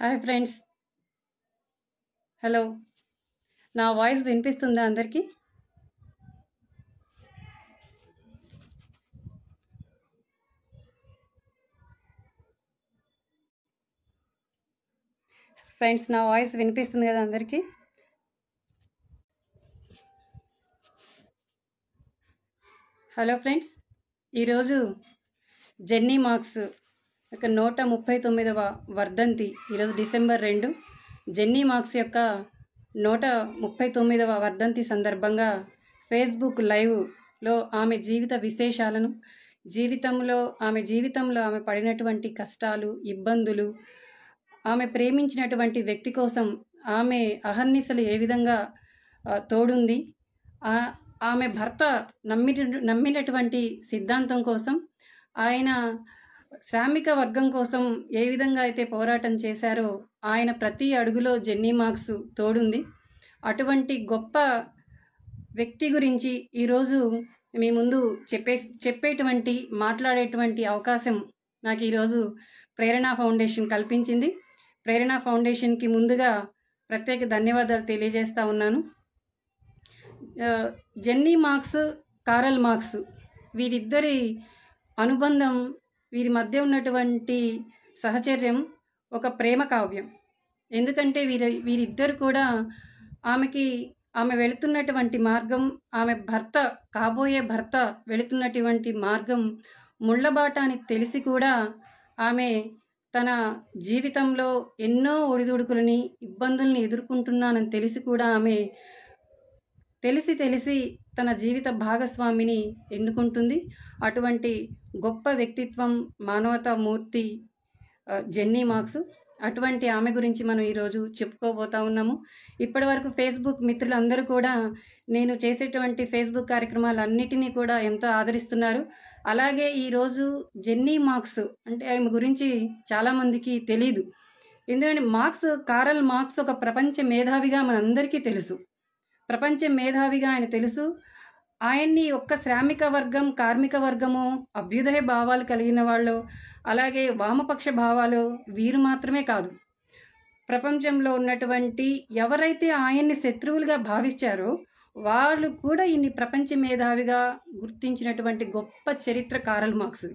hi friends hello నా voice వినిపిస్తుందా అందరికీ ఫ్రెండ్స్ నా వాయిస్ వినిపిస్తుంది కదా అందరికీ హలో ఫ్రెండ్స్ ఈరోజు జెన్నీ మార్క్స్ ఇక నూట ముప్పై తొమ్మిదవ వర్ధంతి ఈరోజు డిసెంబర్ రెండు జెన్నీ మార్క్స్ యొక్క నూట ముప్పై తొమ్మిదవ వర్ధంతి సందర్భంగా ఫేస్బుక్ లైవ్లో ఆమె జీవిత విశేషాలను జీవితంలో ఆమె జీవితంలో ఆమె పడినటువంటి కష్టాలు ఇబ్బందులు ఆమె ప్రేమించినటువంటి వ్యక్తి కోసం ఆమె అహర్నిశలు ఏ విధంగా తోడుంది ఆమె భర్త నమ్మిన నమ్మినటువంటి సిద్ధాంతం కోసం ఆయన శ్రామిక వర్గం కోసం ఏ విధంగా అయితే పోరాటం చేశారో ఆయన ప్రతి అడుగులో జెన్నీ మార్క్స్ తోడుంది అటువంటి గొప్ప వ్యక్తి గురించి ఈరోజు మీ ముందు చెప్పే చెప్పేటువంటి మాట్లాడేటువంటి అవకాశం నాకు ఈరోజు ప్రేరణ ఫౌండేషన్ కల్పించింది ప్రేరణ ఫౌండేషన్కి ముందుగా ప్రత్యేక ధన్యవాదాలు తెలియజేస్తా ఉన్నాను జెన్నీ మార్క్స్ కారల్ మార్క్స్ వీరిద్దరి అనుబంధం వీరి మధ్య ఉన్నటువంటి సహచర్యం ఒక ప్రేమ కావ్యం ఎందుకంటే వీరి వీరిద్దరు కూడా ఆమెకి ఆమె వెళుతున్నటువంటి మార్గం ఆమె భర్త కాబోయే భర్త వెళుతున్నటువంటి మార్గం ముళ్ళబాట అని తెలిసి కూడా ఆమె తన జీవితంలో ఎన్నో ఒడిదుడుకులని ఇబ్బందుల్ని ఎదుర్కొంటున్నానని తెలిసి కూడా ఆమె తెలిసి తెలిసి తన జీవిత భాగస్వామిని ఎన్నుకుంటుంది అటువంటి గొప్ప వ్యక్తిత్వం మానవతా మూర్తి జెన్నీ మార్క్స్ అటువంటి ఆమె గురించి మనం ఈరోజు చెప్పుకోబోతా ఉన్నాము ఇప్పటి వరకు ఫేస్బుక్ మిత్రులందరూ కూడా నేను చేసేటువంటి ఫేస్బుక్ కార్యక్రమాలు అన్నిటినీ కూడా ఎంతో ఆదరిస్తున్నారు అలాగే ఈరోజు జెన్నీ మార్క్స్ అంటే ఆమె గురించి చాలామందికి తెలీదు ఎందుకంటే మార్క్స్ కారల్ మార్క్స్ ఒక ప్రపంచ మేధావిగా మనందరికీ తెలుసు ప్రపంచ మేధావిగా ఆయన తెలుసు ఆయన్ని ఒక్క శ్రామిక వర్గం కార్మిక వర్గము అభ్యుదయ భావాలు కలిగిన వాళ్ళు అలాగే వామపక్ష భావాలు వీరు మాత్రమే కాదు ప్రపంచంలో ఉన్నటువంటి ఎవరైతే ఆయన్ని శత్రువులుగా భావిస్తారో వాళ్ళు కూడా ఇన్ని ప్రపంచ మేధావిగా గుర్తించినటువంటి గొప్ప చరిత్ర కారల్ మార్క్స్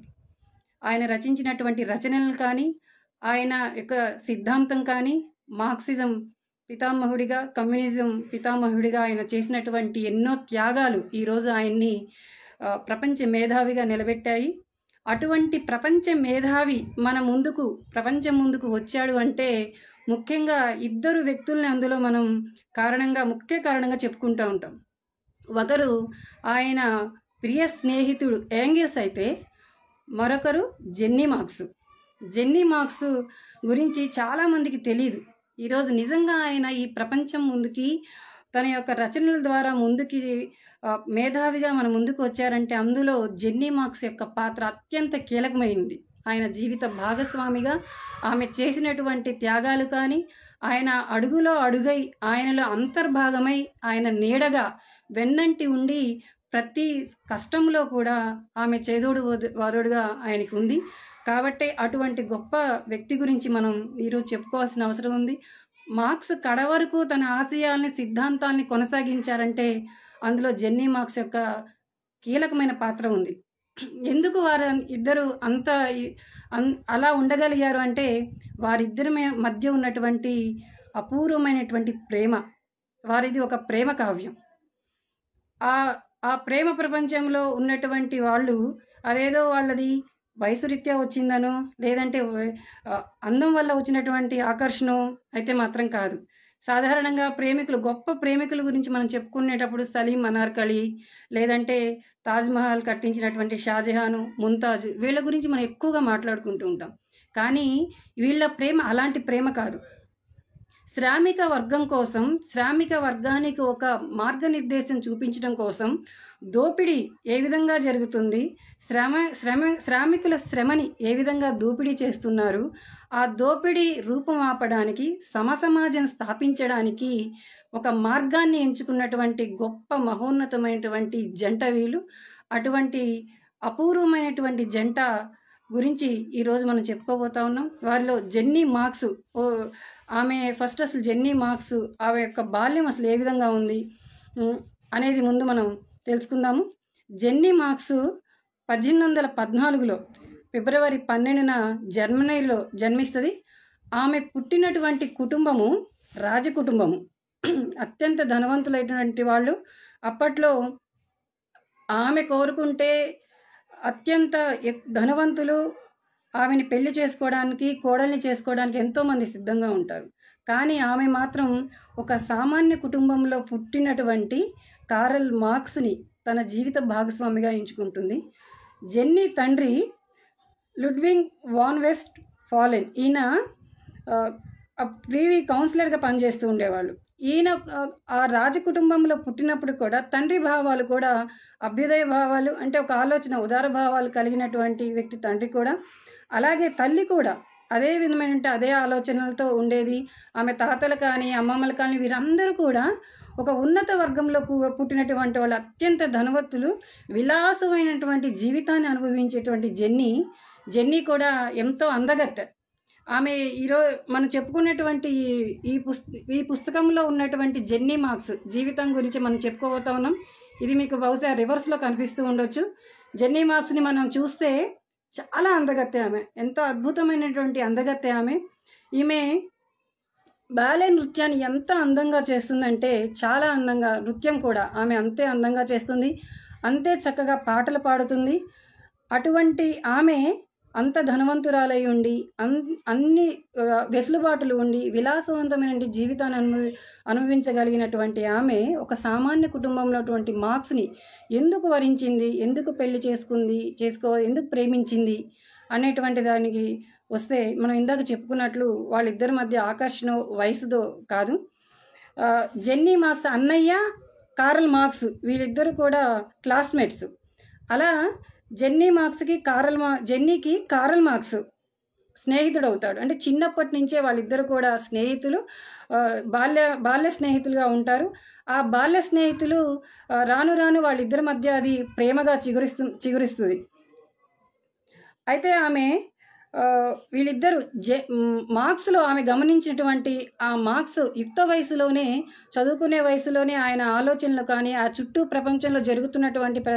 ఆయన రచించినటువంటి రచనలు కానీ ఆయన యొక్క సిద్ధాంతం కానీ మార్క్సిజం పితామహుడిగా కమ్యూనిజం పితామహుడిగా ఆయన చేసినటువంటి ఎన్నో త్యాగాలు ఈరోజు ఆయన్ని ప్రపంచ మేధావిగా నిలబెట్టాయి అటువంటి ప్రపంచ మేధావి మన ముందుకు ప్రపంచం ముందుకు వచ్చాడు అంటే ముఖ్యంగా ఇద్దరు వ్యక్తుల్ని అందులో మనం కారణంగా ముఖ్య కారణంగా చెప్పుకుంటూ ఉంటాం ఒకరు ఆయన ప్రియ స్నేహితుడు యాంగిల్స్ అయితే మరొకరు జెన్నీ మార్క్స్ జెన్నీ మార్క్స్ గురించి చాలామందికి తెలియదు ఈరోజు నిజంగా ఆయన ఈ ప్రపంచం ముందుకి తన యొక్క రచనల ద్వారా ముందుకి మేధావిగా మన ముందుకు వచ్చారంటే అందులో జెన్నీ మార్క్స్ యొక్క పాత్ర అత్యంత కీలకమైంది ఆయన జీవిత భాగస్వామిగా ఆమె చేసినటువంటి త్యాగాలు కానీ ఆయన అడుగులో అడుగై ఆయనలో అంతర్భాగమై ఆయన నీడగా వెన్నంటి ఉండి ప్రతి కష్టంలో కూడా ఆమె చేదోడు వదోడుగా ఆయనకు ఉంది కాబట్టి అటువంటి గొప్ప వ్యక్తి గురించి మనం ఈరోజు చెప్పుకోవాల్సిన అవసరం ఉంది మార్క్స్ కడ వరకు తన ఆశయాల్ని సిద్ధాంతాల్ని కొనసాగించారంటే అందులో జెన్నీ మార్క్స్ యొక్క కీలకమైన పాత్ర ఉంది ఎందుకు వారు ఇద్దరు అంత అలా ఉండగలిగారు అంటే వారిద్దరి మధ్య ఉన్నటువంటి అపూర్వమైనటువంటి ప్రేమ వారిది ఒక ప్రేమ కావ్యం ఆ ఆ ప్రేమ ప్రపంచంలో ఉన్నటువంటి వాళ్ళు అదేదో వాళ్ళది వయసు రీత్యా వచ్చిందనో లేదంటే అందం వల్ల వచ్చినటువంటి ఆకర్షణ అయితే మాత్రం కాదు సాధారణంగా ప్రేమికులు గొప్ప ప్రేమికుల గురించి మనం చెప్పుకునేటప్పుడు సలీం అనార్కళి లేదంటే తాజ్మహల్ కట్టించినటువంటి షాజహాను ముంతాజ్ వీళ్ళ గురించి మనం ఎక్కువగా మాట్లాడుకుంటూ ఉంటాం కానీ వీళ్ళ ప్రేమ అలాంటి ప్రేమ కాదు శ్రామిక వర్గం కోసం శ్రామిక వర్గానికి ఒక మార్గనిర్దేశం చూపించడం కోసం దోపిడీ ఏ విధంగా జరుగుతుంది శ్రమ శ్రమ శ్రామికుల శ్రమని ఏ విధంగా దోపిడీ చేస్తున్నారు ఆ దోపిడీ రూపం ఆపడానికి సమసమాజం స్థాపించడానికి ఒక మార్గాన్ని ఎంచుకున్నటువంటి గొప్ప మహోన్నతమైనటువంటి జంట వీలు అటువంటి అపూర్వమైనటువంటి జంట గురించి ఈరోజు మనం చెప్పుకోబోతా ఉన్నాం వారిలో జెన్నీ మార్క్స్ ఆమె ఫస్ట్ అసలు జెన్నీ మార్క్స్ ఆమె యొక్క బాల్యం అసలు ఏ విధంగా ఉంది అనేది ముందు మనం తెలుసుకుందాము జెన్నీ మార్క్స్ పద్దెనిమిది వందల పద్నాలుగులో ఫిబ్రవరి పన్నెండున జర్మనీలో జన్మిస్తుంది ఆమె పుట్టినటువంటి కుటుంబము రాజకుటుంబము అత్యంత ధనవంతులైనటువంటి వాళ్ళు అప్పట్లో ఆమె కోరుకుంటే అత్యంత ధనవంతులు ఆమెని పెళ్లి చేసుకోవడానికి కోడల్ని చేసుకోవడానికి ఎంతోమంది సిద్ధంగా ఉంటారు కానీ ఆమె మాత్రం ఒక సామాన్య కుటుంబంలో పుట్టినటువంటి కారల్ మార్క్స్ని తన జీవిత భాగస్వామిగా ఎంచుకుంటుంది జెన్నీ తండ్రి లుడ్వింగ్ వాన్ వెస్ట్ ఫాలెన్ ఈయన ప్రీవి కౌన్సిలర్గా పనిచేస్తూ ఉండేవాళ్ళు ఈయన ఆ రాజకుటుంబంలో పుట్టినప్పుడు కూడా తండ్రి భావాలు కూడా అభ్యుదయ భావాలు అంటే ఒక ఆలోచన ఉదార భావాలు కలిగినటువంటి వ్యక్తి తండ్రి కూడా అలాగే తల్లి కూడా అదే విధమైన అదే ఆలోచనలతో ఉండేది ఆమె తాతలు కానీ అమ్మమ్మలు కానీ వీరందరూ కూడా ఒక ఉన్నత వర్గంలో పుట్టినటువంటి వాళ్ళు అత్యంత ధనవంతులు విలాసమైనటువంటి జీవితాన్ని అనుభవించేటువంటి జెన్నీ జెన్నీ కూడా ఎంతో అందగత్తె ఆమె ఈరో మనం చెప్పుకున్నటువంటి ఈ పుస్త ఈ పుస్తకంలో ఉన్నటువంటి జెన్నీ మార్క్స్ జీవితం గురించి మనం చెప్పుకోబోతా ఉన్నాం ఇది మీకు బహుశా రివర్స్లో కనిపిస్తూ ఉండొచ్చు జెన్నీ మార్క్స్ని మనం చూస్తే చాలా అందగత్తె ఆమె ఎంతో అద్భుతమైనటువంటి అందగత్తె ఆమె ఈమె బాలే నృత్యాన్ని ఎంత అందంగా చేస్తుందంటే చాలా అందంగా నృత్యం కూడా ఆమె అంతే అందంగా చేస్తుంది అంతే చక్కగా పాటలు పాడుతుంది అటువంటి ఆమె అంత ధనవంతురాలై ఉండి అన్ అన్ని వెసులుబాటులు ఉండి విలాసవంతమైన జీవితాన్ని అను అనుభవించగలిగినటువంటి ఆమె ఒక సామాన్య కుటుంబంలోటువంటి మార్క్స్ని ఎందుకు వరించింది ఎందుకు పెళ్లి చేసుకుంది చేసుకో ఎందుకు ప్రేమించింది అనేటువంటి దానికి వస్తే మనం ఇందాక చెప్పుకున్నట్లు వాళ్ళిద్దరి మధ్య ఆకర్షణ వయసుదో కాదు జెన్నీ మార్క్స్ అన్నయ్య కారల్ మార్క్స్ వీళ్ళిద్దరు కూడా క్లాస్మేట్స్ అలా జెన్నీ మార్క్స్కి కారల్ మా జెన్నీకి కారల్ మార్క్స్ స్నేహితుడు అవుతాడు అంటే చిన్నప్పటి నుంచే వాళ్ళిద్దరు కూడా స్నేహితులు బాల్య బాల్య స్నేహితులుగా ఉంటారు ఆ బాల్య స్నేహితులు రాను రాను వాళ్ళిద్దరి మధ్య అది ప్రేమగా చిగురిస్తు చిగురిస్తుంది అయితే ఆమె వీళ్ళిద్దరు జే మార్క్స్లో ఆమె గమనించినటువంటి ఆ మార్క్స్ యుక్త వయసులోనే చదువుకునే వయసులోనే ఆయన ఆలోచనలు కానీ ఆ చుట్టూ ప్రపంచంలో జరుగుతున్నటువంటి ప్ర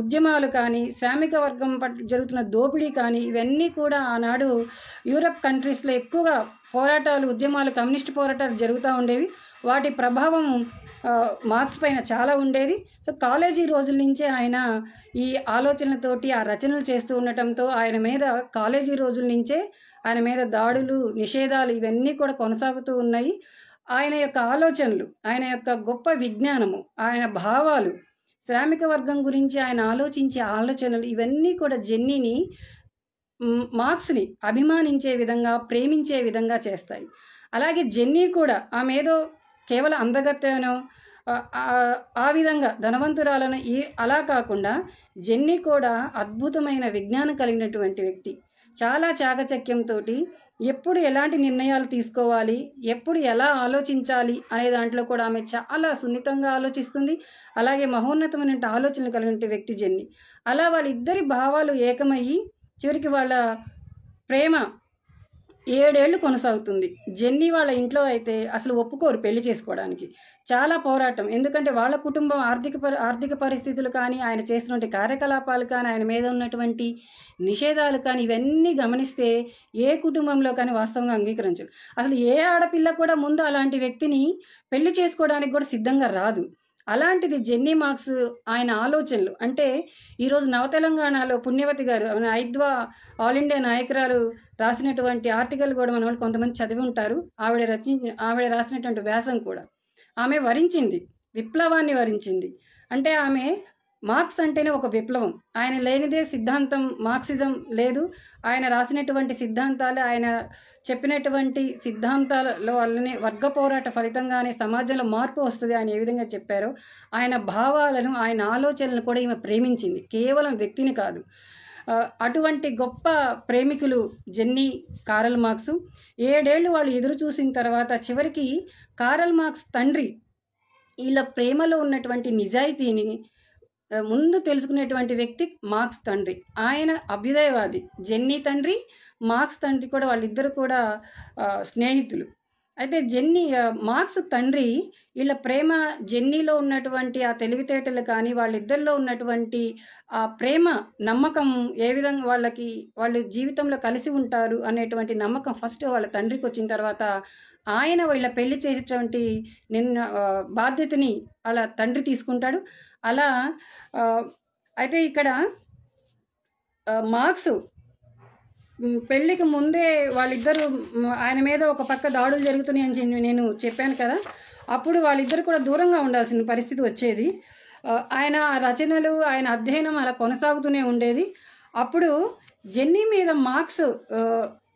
ఉద్యమాలు కానీ శ్రామిక వర్గం జరుగుతున్న దోపిడీ కానీ ఇవన్నీ కూడా ఆనాడు యూరప్ కంట్రీస్లో ఎక్కువగా పోరాటాలు ఉద్యమాలు కమ్యూనిస్ట్ పోరాటాలు జరుగుతూ ఉండేవి వాటి ప్రభావం మార్క్స్ పైన చాలా ఉండేది సో కాలేజీ రోజుల నుంచే ఆయన ఈ ఆలోచనలతోటి ఆ రచనలు చేస్తూ ఉండటంతో ఆయన మీద కాలేజీ రోజుల నుంచే ఆయన మీద దాడులు నిషేధాలు ఇవన్నీ కూడా కొనసాగుతూ ఉన్నాయి ఆయన యొక్క ఆలోచనలు ఆయన యొక్క గొప్ప విజ్ఞానము ఆయన భావాలు శ్రామిక వర్గం గురించి ఆయన ఆలోచించే ఆలోచనలు ఇవన్నీ కూడా జెన్నీని మార్క్స్ని అభిమానించే విధంగా ప్రేమించే విధంగా చేస్తాయి అలాగే జెన్నీ కూడా ఆమె ఏదో కేవలం అందగత్తెను ఆ విధంగా ధనవంతురాలను ఈ అలా కాకుండా జెన్ని కూడా అద్భుతమైన విజ్ఞానం కలిగినటువంటి వ్యక్తి చాలా చాకచక్యంతో ఎప్పుడు ఎలాంటి నిర్ణయాలు తీసుకోవాలి ఎప్పుడు ఎలా ఆలోచించాలి అనే దాంట్లో కూడా ఆమె చాలా సున్నితంగా ఆలోచిస్తుంది అలాగే మహోన్నతమైన ఆలోచనలు కలిగిన వ్యక్తి జెన్ని అలా వాళ్ళిద్దరి భావాలు ఏకమయ్యి చివరికి వాళ్ళ ప్రేమ ఏడేళ్లు కొనసాగుతుంది జెన్నీ వాళ్ళ ఇంట్లో అయితే అసలు ఒప్పుకోరు పెళ్లి చేసుకోవడానికి చాలా పోరాటం ఎందుకంటే వాళ్ళ కుటుంబం ఆర్థిక ఆర్థిక పరిస్థితులు కానీ ఆయన చేసినటువంటి కార్యకలాపాలు కానీ ఆయన మీద ఉన్నటువంటి నిషేధాలు కానీ ఇవన్నీ గమనిస్తే ఏ కుటుంబంలో కానీ వాస్తవంగా అంగీకరించదు అసలు ఏ ఆడపిల్ల కూడా ముందు అలాంటి వ్యక్తిని పెళ్లి చేసుకోవడానికి కూడా సిద్ధంగా రాదు అలాంటిది జెన్నీ మార్క్స్ ఆయన ఆలోచనలు అంటే ఈరోజు నవతెలంగాణలో పుణ్యవతి గారు ఐద్వా ఆల్ ఇండియా నాయకురాలు రాసినటువంటి ఆర్టికల్ కూడా మన వాళ్ళు కొంతమంది చదివి ఉంటారు ఆవిడ రచి ఆవిడ రాసినటువంటి వ్యాసం కూడా ఆమె వరించింది విప్లవాన్ని వరించింది అంటే ఆమె మార్క్స్ అంటేనే ఒక విప్లవం ఆయన లేనిదే సిద్ధాంతం మార్క్సిజం లేదు ఆయన రాసినటువంటి సిద్ధాంతాలు ఆయన చెప్పినటువంటి సిద్ధాంతాలలో వల్లనే వర్గ పోరాట ఫలితంగానే సమాజంలో మార్పు వస్తుంది ఆయన ఏ విధంగా చెప్పారో ఆయన భావాలను ఆయన ఆలోచనలను కూడా ఈమె ప్రేమించింది కేవలం వ్యక్తిని కాదు అటువంటి గొప్ప ప్రేమికులు జెన్నీ కారల్ మార్క్స్ ఏడేళ్లు వాళ్ళు ఎదురు చూసిన తర్వాత చివరికి కారల్ మార్క్స్ తండ్రి వీళ్ళ ప్రేమలో ఉన్నటువంటి నిజాయితీని ముందు తెలుసుకునేటువంటి వ్యక్తి మార్క్స్ తండ్రి ఆయన అభ్యుదయవాది జెన్నీ తండ్రి మార్క్స్ తండ్రి కూడా వాళ్ళిద్దరు కూడా స్నేహితులు అయితే జెన్నీ మార్క్స్ తండ్రి వీళ్ళ ప్రేమ జెన్నీలో ఉన్నటువంటి ఆ తెలివితేటలు కానీ వాళ్ళిద్దరిలో ఉన్నటువంటి ఆ ప్రేమ నమ్మకం ఏ విధంగా వాళ్ళకి వాళ్ళు జీవితంలో కలిసి ఉంటారు అనేటువంటి నమ్మకం ఫస్ట్ వాళ్ళ తండ్రికి వచ్చిన తర్వాత ఆయన వీళ్ళ పెళ్లి చేసేటువంటి నిన్న బాధ్యతని వాళ్ళ తండ్రి తీసుకుంటాడు అలా అయితే ఇక్కడ మార్క్స్ పెళ్ళికి ముందే వాళ్ళిద్దరు ఆయన మీద ఒక పక్క దాడులు జరుగుతున్నాయని అని నేను చెప్పాను కదా అప్పుడు వాళ్ళిద్దరు కూడా దూరంగా ఉండాల్సిన పరిస్థితి వచ్చేది ఆయన రచనలు ఆయన అధ్యయనం అలా కొనసాగుతూనే ఉండేది అప్పుడు జెన్నీ మీద మార్క్స్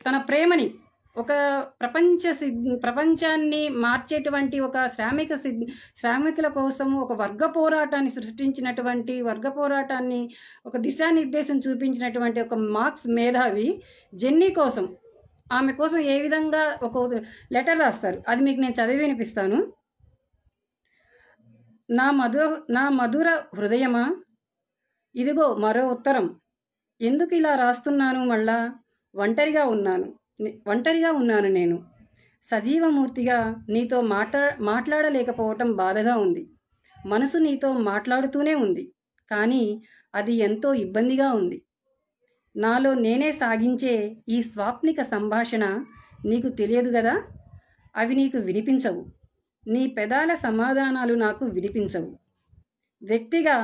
తన ప్రేమని ఒక ప్రపంచ ప్రపంచాన్ని మార్చేటువంటి ఒక శ్రామిక శ్రామికుల కోసం ఒక వర్గ పోరాటాన్ని సృష్టించినటువంటి వర్గ పోరాటాన్ని ఒక దిశానిర్దేశం చూపించినటువంటి ఒక మార్క్స్ మేధావి జెన్నీ కోసం ఆమె కోసం ఏ విధంగా ఒక లెటర్ రాస్తారు అది మీకు నేను చదివి వినిపిస్తాను నా మధు నా మధుర హృదయమా ఇదిగో మరో ఉత్తరం ఎందుకు ఇలా రాస్తున్నాను మళ్ళా ఒంటరిగా ఉన్నాను ఒంటరిగా ఉన్నాను నేను సజీవమూర్తిగా నీతో మాట్లా మాట్లాడలేకపోవటం బాధగా ఉంది మనసు నీతో మాట్లాడుతూనే ఉంది కానీ అది ఎంతో ఇబ్బందిగా ఉంది నాలో నేనే సాగించే ఈ స్వాప్నిక సంభాషణ నీకు తెలియదు కదా అవి నీకు వినిపించవు నీ పెదాల సమాధానాలు నాకు వినిపించవు వ్యక్తిగా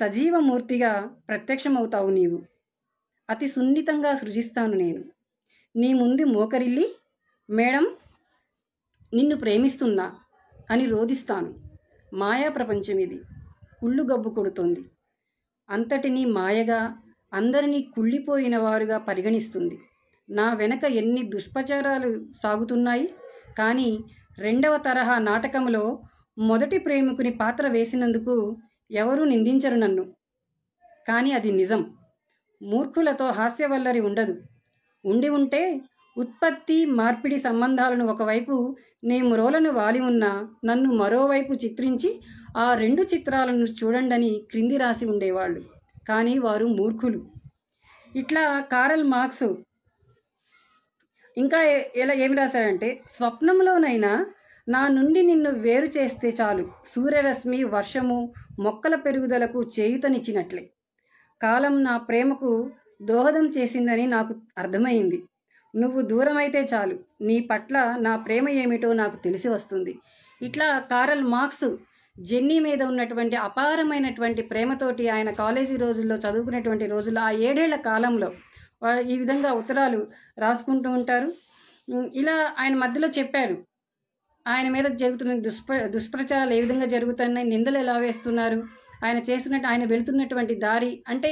సజీవమూర్తిగా ప్రత్యక్షమవుతావు నీవు అతి సున్నితంగా సృజిస్తాను నేను నీ ముందు మోకరిల్లి మేడం నిన్ను ప్రేమిస్తున్నా అని రోధిస్తాను మాయా ప్రపంచం ఇది కుళ్ళు గబ్బు కొడుతోంది అంతటినీ మాయగా అందరినీ కుళ్ళిపోయిన వారుగా పరిగణిస్తుంది నా వెనక ఎన్ని దుష్పచారాలు సాగుతున్నాయి కానీ రెండవ తరహా నాటకంలో మొదటి ప్రేమికుని పాత్ర వేసినందుకు ఎవరూ నిందించరు నన్ను కానీ అది నిజం మూర్ఖులతో హాస్యవల్లరి ఉండదు ఉండి ఉంటే ఉత్పత్తి మార్పిడి సంబంధాలను ఒకవైపు రోలను వాలి ఉన్న నన్ను మరోవైపు చిత్రించి ఆ రెండు చిత్రాలను చూడండని క్రింది రాసి ఉండేవాళ్ళు కానీ వారు మూర్ఖులు ఇట్లా కారల్ మార్క్స్ ఇంకా ఎలా ఏమి రాశాడంటే స్వప్నంలోనైనా నా నుండి నిన్ను వేరు చేస్తే చాలు సూర్యరశ్మి వర్షము మొక్కల పెరుగుదలకు చేయుతనిచ్చినట్లే కాలం నా ప్రేమకు దోహదం చేసిందని నాకు అర్థమైంది నువ్వు దూరమైతే చాలు నీ పట్ల నా ప్రేమ ఏమిటో నాకు తెలిసి వస్తుంది ఇట్లా కారల్ మార్క్స్ జెన్నీ మీద ఉన్నటువంటి అపారమైనటువంటి ప్రేమతోటి ఆయన కాలేజీ రోజుల్లో చదువుకునేటువంటి రోజుల్లో ఆ ఏడేళ్ల కాలంలో ఈ విధంగా ఉత్తరాలు రాసుకుంటూ ఉంటారు ఇలా ఆయన మధ్యలో చెప్పారు ఆయన మీద జరుగుతున్న దుష్ప దుష్ప్రచారాలు ఏ విధంగా జరుగుతున్నాయి నిందలు ఎలా వేస్తున్నారు ఆయన చేస్తున్నట్టు ఆయన వెళుతున్నటువంటి దారి అంటే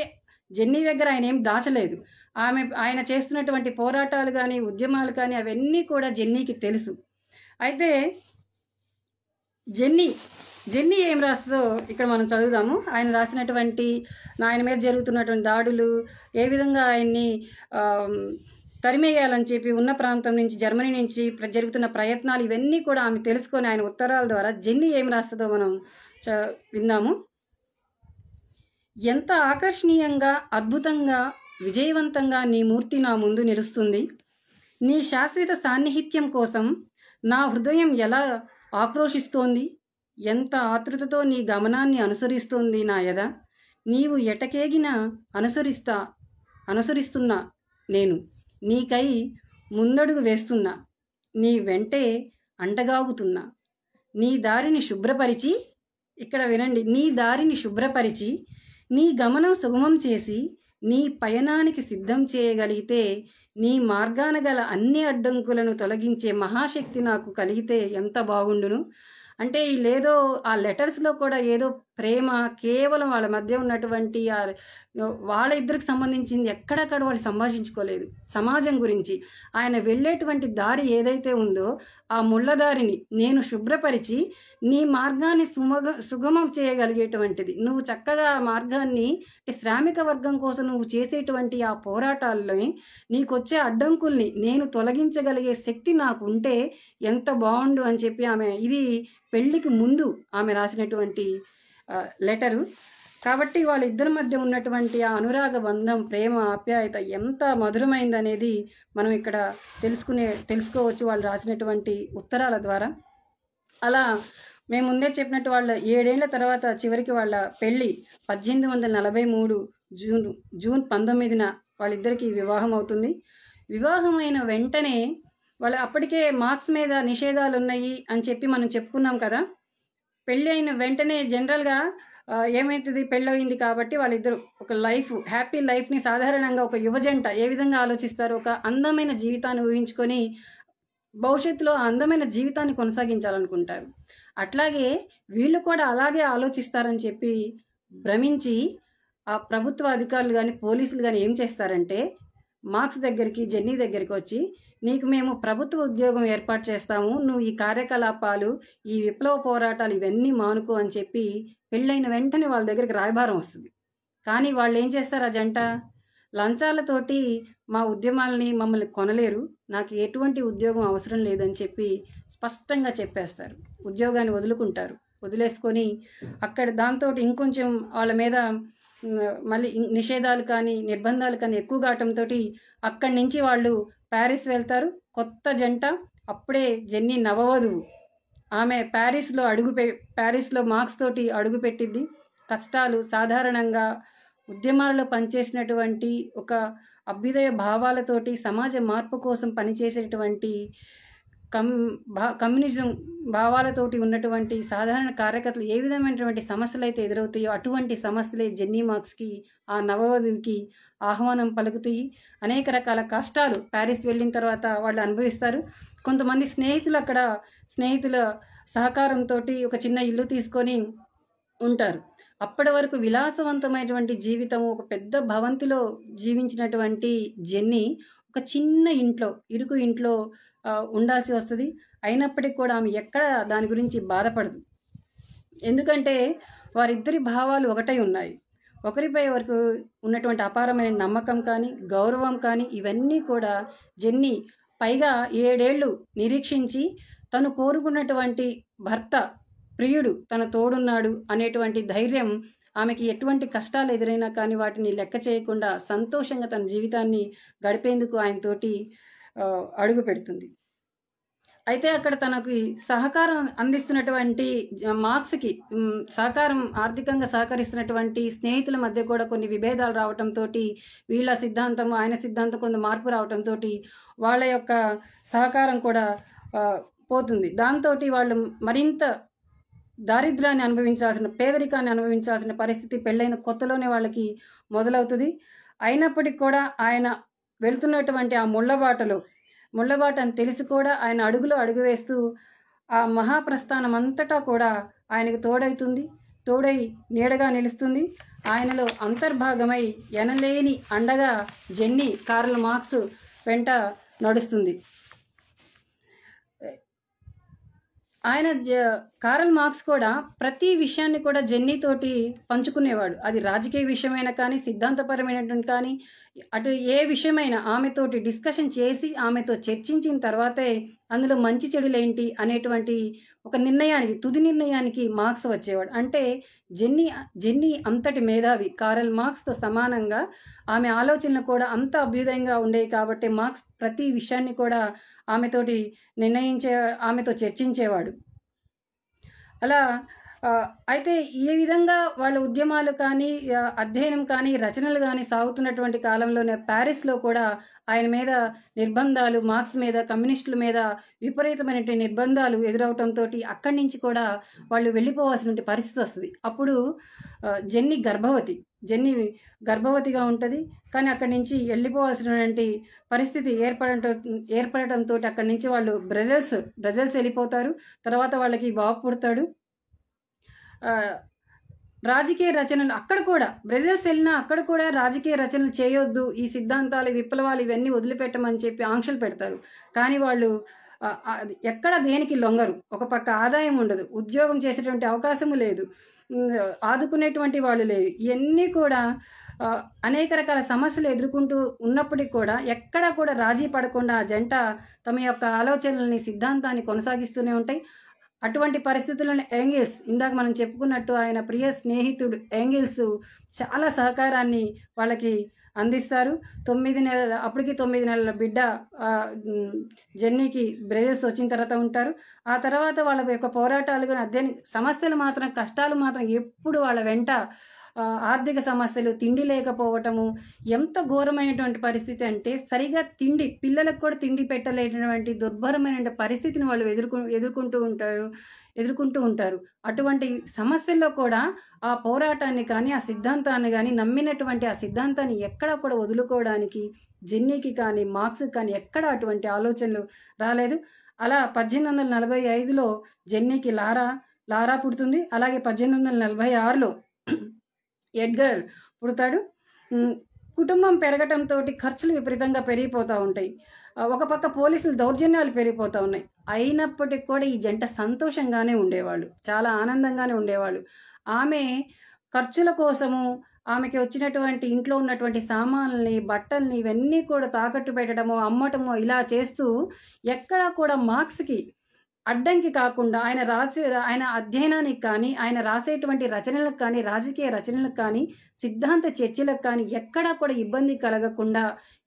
జెన్నీ దగ్గర ఆయన ఏం దాచలేదు ఆమె ఆయన చేస్తున్నటువంటి పోరాటాలు కానీ ఉద్యమాలు కానీ అవన్నీ కూడా జెన్నీకి తెలుసు అయితే జెన్నీ జెన్నీ ఏం రాస్తుందో ఇక్కడ మనం చదువుదాము ఆయన రాసినటువంటి ఆయన మీద జరుగుతున్నటువంటి దాడులు ఏ విధంగా ఆయన్ని తరిమేయాలని చెప్పి ఉన్న ప్రాంతం నుంచి జర్మనీ నుంచి జరుగుతున్న ప్రయత్నాలు ఇవన్నీ కూడా ఆమె తెలుసుకొని ఆయన ఉత్తరాల ద్వారా జెన్నీ ఏం రాస్తుందో మనం విందాము ఎంత ఆకర్షణీయంగా అద్భుతంగా విజయవంతంగా నీ మూర్తి నా ముందు నిలుస్తుంది నీ శాశ్వత సాన్నిహిత్యం కోసం నా హృదయం ఎలా ఆక్రోషిస్తోంది ఎంత ఆతృతతో నీ గమనాన్ని అనుసరిస్తోంది నా యద నీవు ఎటకేగిన అనుసరిస్తా అనుసరిస్తున్నా నేను నీకై ముందడుగు వేస్తున్నా నీ వెంటే అంటగాగుతున్నా నీ దారిని శుభ్రపరిచి ఇక్కడ వినండి నీ దారిని శుభ్రపరిచి నీ గమనం సుగమం చేసి నీ పయనానికి సిద్ధం చేయగలిగితే నీ మార్గాన గల అన్ని అడ్డంకులను తొలగించే మహాశక్తి నాకు కలిగితే ఎంత బాగుండును అంటే లేదో ఆ లెటర్స్లో కూడా ఏదో ప్రేమ కేవలం వాళ్ళ మధ్య ఉన్నటువంటి వాళ్ళ ఇద్దరికి సంబంధించింది ఎక్కడక్కడ వాళ్ళు సంభాషించుకోలేదు సమాజం గురించి ఆయన వెళ్ళేటువంటి దారి ఏదైతే ఉందో ఆ ముళ్ళదారిని నేను శుభ్రపరిచి నీ మార్గాన్ని సుమగ సుగమం చేయగలిగేటువంటిది నువ్వు చక్కగా ఆ మార్గాన్ని శ్రామిక వర్గం కోసం నువ్వు చేసేటువంటి ఆ పోరాటాలని వచ్చే అడ్డంకుల్ని నేను తొలగించగలిగే శక్తి నాకు ఉంటే ఎంత బాగుండు అని చెప్పి ఆమె ఇది పెళ్లికి ముందు ఆమె రాసినటువంటి లెటరు కాబట్టి వాళ్ళిద్దరి మధ్య ఉన్నటువంటి ఆ అనురాగ బంధం ప్రేమ ఆప్యాయత ఎంత మధురమైందనేది మనం ఇక్కడ తెలుసుకునే తెలుసుకోవచ్చు వాళ్ళు రాసినటువంటి ఉత్తరాల ద్వారా అలా మేము ముందే చెప్పినట్టు వాళ్ళ ఏడేళ్ల తర్వాత చివరికి వాళ్ళ పెళ్ళి పద్దెనిమిది వందల నలభై మూడు జూన్ జూన్ పంతొమ్మిదిన వాళ్ళిద్దరికీ వివాహం అవుతుంది వివాహమైన వెంటనే వాళ్ళు అప్పటికే మార్క్స్ మీద నిషేధాలు ఉన్నాయి అని చెప్పి మనం చెప్పుకున్నాం కదా పెళ్ళి అయిన వెంటనే జనరల్గా ఏమవుతుంది పెళ్ళయింది కాబట్టి వాళ్ళిద్దరు ఒక లైఫ్ హ్యాపీ లైఫ్ని సాధారణంగా ఒక యువజంట ఏ విధంగా ఆలోచిస్తారు ఒక అందమైన జీవితాన్ని ఊహించుకొని భవిష్యత్తులో అందమైన జీవితాన్ని కొనసాగించాలనుకుంటారు అట్లాగే వీళ్ళు కూడా అలాగే ఆలోచిస్తారని చెప్పి భ్రమించి ఆ ప్రభుత్వ అధికారులు కానీ పోలీసులు కానీ ఏం చేస్తారంటే మార్క్స్ దగ్గరికి జెన్నీ దగ్గరికి వచ్చి నీకు మేము ప్రభుత్వ ఉద్యోగం ఏర్పాటు చేస్తాము నువ్వు ఈ కార్యకలాపాలు ఈ విప్లవ పోరాటాలు ఇవన్నీ మానుకో అని చెప్పి పెళ్ళైన వెంటనే వాళ్ళ దగ్గరికి రాయభారం వస్తుంది కానీ వాళ్ళు ఏం చేస్తారు ఆ జంట లంచాలతోటి మా ఉద్యమాల్ని మమ్మల్ని కొనలేరు నాకు ఎటువంటి ఉద్యోగం అవసరం లేదని చెప్పి స్పష్టంగా చెప్పేస్తారు ఉద్యోగాన్ని వదులుకుంటారు వదిలేసుకొని అక్కడ దాంతో ఇంకొంచెం వాళ్ళ మీద మళ్ళీ నిషేధాలు కానీ నిర్బంధాలు కానీ ఎక్కువగా అవటంతో అక్కడి నుంచి వాళ్ళు ప్యారిస్ వెళ్తారు కొత్త జంట అప్పుడే జెన్నీ నవవధువు ఆమె ప్యారిస్లో అడుగు పె ప్యారిస్లో మార్క్స్ తోటి అడుగు పెట్టింది కష్టాలు సాధారణంగా ఉద్యమాలలో పనిచేసినటువంటి ఒక అభ్యుదయ భావాలతోటి సమాజ మార్పు కోసం పనిచేసేటువంటి కమ్ కమ్యూనిజం భావాలతోటి ఉన్నటువంటి సాధారణ కార్యకర్తలు ఏ విధమైనటువంటి సమస్యలు అయితే ఎదురవుతాయో అటువంటి సమస్యలే జెన్నీ మార్క్స్కి ఆ నవవధికి ఆహ్వానం పలుకుతాయి అనేక రకాల కష్టాలు ప్యారిస్ వెళ్ళిన తర్వాత వాళ్ళు అనుభవిస్తారు కొంతమంది స్నేహితులు అక్కడ స్నేహితుల సహకారంతో ఒక చిన్న ఇల్లు తీసుకొని ఉంటారు అప్పటి వరకు విలాసవంతమైనటువంటి జీవితం ఒక పెద్ద భవంతిలో జీవించినటువంటి జెన్నీ ఒక చిన్న ఇంట్లో ఇరుకు ఇంట్లో ఉండాల్సి వస్తుంది అయినప్పటికీ కూడా ఆమె ఎక్కడ దాని గురించి బాధపడదు ఎందుకంటే వారిద్దరి భావాలు ఒకటై ఉన్నాయి ఒకరిపై వరకు ఉన్నటువంటి అపారమైన నమ్మకం కానీ గౌరవం కానీ ఇవన్నీ కూడా జెన్నీ పైగా ఏడేళ్లు నిరీక్షించి తను కోరుకున్నటువంటి భర్త ప్రియుడు తన తోడున్నాడు అనేటువంటి ధైర్యం ఆమెకి ఎటువంటి కష్టాలు ఎదురైనా కానీ వాటిని లెక్క చేయకుండా సంతోషంగా తన జీవితాన్ని గడిపేందుకు ఆయనతోటి అడుగు పెడుతుంది అయితే అక్కడ తనకి సహకారం అందిస్తున్నటువంటి మార్క్స్కి సహకారం ఆర్థికంగా సహకరిస్తున్నటువంటి స్నేహితుల మధ్య కూడా కొన్ని విభేదాలు రావటంతో వీళ్ళ సిద్ధాంతం ఆయన సిద్ధాంతం కొంత మార్పు రావటంతో వాళ్ళ యొక్క సహకారం కూడా పోతుంది దాంతో వాళ్ళు మరింత దారిద్ర్యాన్ని అనుభవించాల్సిన పేదరికాన్ని అనుభవించాల్సిన పరిస్థితి పెళ్ళైన కొత్తలోనే వాళ్ళకి మొదలవుతుంది అయినప్పటికీ కూడా ఆయన వెళుతున్నటువంటి ఆ ముళ్ళబాటలో ముళ్ళబాట అని తెలిసి కూడా ఆయన అడుగులో అడుగు వేస్తూ ఆ మహాప్రస్థానం అంతటా కూడా ఆయనకు తోడైతుంది తోడై నీడగా నిలుస్తుంది ఆయనలో అంతర్భాగమై ఎనలేని అండగా జెన్నీ కార్ల మార్క్స్ వెంట నడుస్తుంది ఆయన కారల్ మార్క్స్ కూడా ప్రతి విషయాన్ని కూడా జెన్నీ తోటి పంచుకునేవాడు అది రాజకీయ విషయమైనా కానీ సిద్ధాంతపరమైనటువంటి కానీ అటు ఏ విషయమైనా ఆమెతోటి డిస్కషన్ చేసి ఆమెతో చర్చించిన తర్వాతే అందులో మంచి చెడులేంటి అనేటువంటి ఒక నిర్ణయానికి తుది నిర్ణయానికి మార్క్స్ వచ్చేవాడు అంటే జెన్నీ జెన్నీ అంతటి మేధావి కారల్ మార్క్స్తో సమానంగా ఆమె ఆలోచనలు కూడా అంత అభ్యుదయంగా ఉండేవి కాబట్టి మార్క్స్ ప్రతి విషయాన్ని కూడా ఆమెతోటి నిర్ణయించే ఆమెతో చర్చించేవాడు 阿了。అయితే ఈ విధంగా వాళ్ళ ఉద్యమాలు కానీ అధ్యయనం కానీ రచనలు కానీ సాగుతున్నటువంటి కాలంలోనే ప్యారిస్లో కూడా ఆయన మీద నిర్బంధాలు మార్క్స్ మీద కమ్యూనిస్టుల మీద విపరీతమైనటువంటి నిర్బంధాలు ఎదురవటంతో అక్కడి నుంచి కూడా వాళ్ళు వెళ్ళిపోవాల్సినటువంటి పరిస్థితి వస్తుంది అప్పుడు జెన్నీ గర్భవతి జెన్నీ గర్భవతిగా ఉంటుంది కానీ అక్కడి నుంచి వెళ్ళిపోవాల్సినటువంటి పరిస్థితి ఏర్పడటం ఏర్పడటంతో అక్కడి నుంచి వాళ్ళు బ్రజల్స్ బ్రజల్స్ వెళ్ళిపోతారు తర్వాత వాళ్ళకి బాబు పుడతాడు రాజకీయ రచనలు అక్కడ కూడా బ్రెజిల్స్ వెళ్ళినా అక్కడ కూడా రాజకీయ రచనలు చేయొద్దు ఈ సిద్ధాంతాలు విప్లవాలు ఇవన్నీ వదిలిపెట్టమని చెప్పి ఆంక్షలు పెడతారు కానీ వాళ్ళు ఎక్కడ దేనికి లొంగరు ఒక పక్క ఆదాయం ఉండదు ఉద్యోగం చేసేటువంటి అవకాశము లేదు ఆదుకునేటువంటి వాళ్ళు లేరు ఇవన్నీ కూడా అనేక రకాల సమస్యలు ఎదుర్కొంటూ ఉన్నప్పటికీ కూడా ఎక్కడా కూడా రాజీ పడకుండా జంట తమ యొక్క ఆలోచనల్ని సిద్ధాంతాన్ని కొనసాగిస్తూనే ఉంటాయి అటువంటి పరిస్థితులను యాంగిల్స్ ఇందాక మనం చెప్పుకున్నట్టు ఆయన ప్రియ స్నేహితుడు యాంగిల్స్ చాలా సహకారాన్ని వాళ్ళకి అందిస్తారు తొమ్మిది నెలల అప్పటికి తొమ్మిది నెలల బిడ్డ జర్నీకి బ్రెజిల్స్ వచ్చిన తర్వాత ఉంటారు ఆ తర్వాత వాళ్ళ యొక్క పోరాటాలు కానీ అధ్యయన సమస్యలు మాత్రం కష్టాలు మాత్రం ఎప్పుడు వాళ్ళ వెంట ఆర్థిక సమస్యలు తిండి లేకపోవటము ఎంత ఘోరమైనటువంటి పరిస్థితి అంటే సరిగా తిండి పిల్లలకు కూడా తిండి పెట్టలేనటువంటి దుర్భరమైన పరిస్థితిని వాళ్ళు ఎదుర్కొ ఎదుర్కొంటూ ఉంటారు ఎదుర్కొంటూ ఉంటారు అటువంటి సమస్యల్లో కూడా ఆ పోరాటాన్ని కానీ ఆ సిద్ధాంతాన్ని కానీ నమ్మినటువంటి ఆ సిద్ధాంతాన్ని ఎక్కడా కూడా వదులుకోవడానికి జెన్నీకి కానీ మార్క్స్కి కానీ ఎక్కడ అటువంటి ఆలోచనలు రాలేదు అలా పద్దెనిమిది వందల నలభై ఐదులో జెన్నీకి లారా లారా పుడుతుంది అలాగే పద్దెనిమిది వందల నలభై ఆరులో ఎడ్గర్ పుడతాడు కుటుంబం పెరగటంతో ఖర్చులు విపరీతంగా పెరిగిపోతూ ఉంటాయి ఒక పక్క పోలీసులు దౌర్జన్యాలు పెరిగిపోతూ ఉన్నాయి అయినప్పటికీ కూడా ఈ జంట సంతోషంగానే ఉండేవాళ్ళు చాలా ఆనందంగానే ఉండేవాళ్ళు ఆమె ఖర్చుల కోసము ఆమెకి వచ్చినటువంటి ఇంట్లో ఉన్నటువంటి సామాన్లని బట్టల్ని ఇవన్నీ కూడా తాకట్టు పెట్టడమో అమ్మటమో ఇలా చేస్తూ ఎక్కడా కూడా మార్క్స్కి అడ్డంకి కాకుండా ఆయన రాసే ఆయన అధ్యయనానికి కానీ ఆయన రాసేటువంటి రచనలకు కానీ రాజకీయ రచనలకు కానీ సిద్ధాంత చర్చలకు కానీ ఎక్కడా కూడా ఇబ్బంది కలగకుండా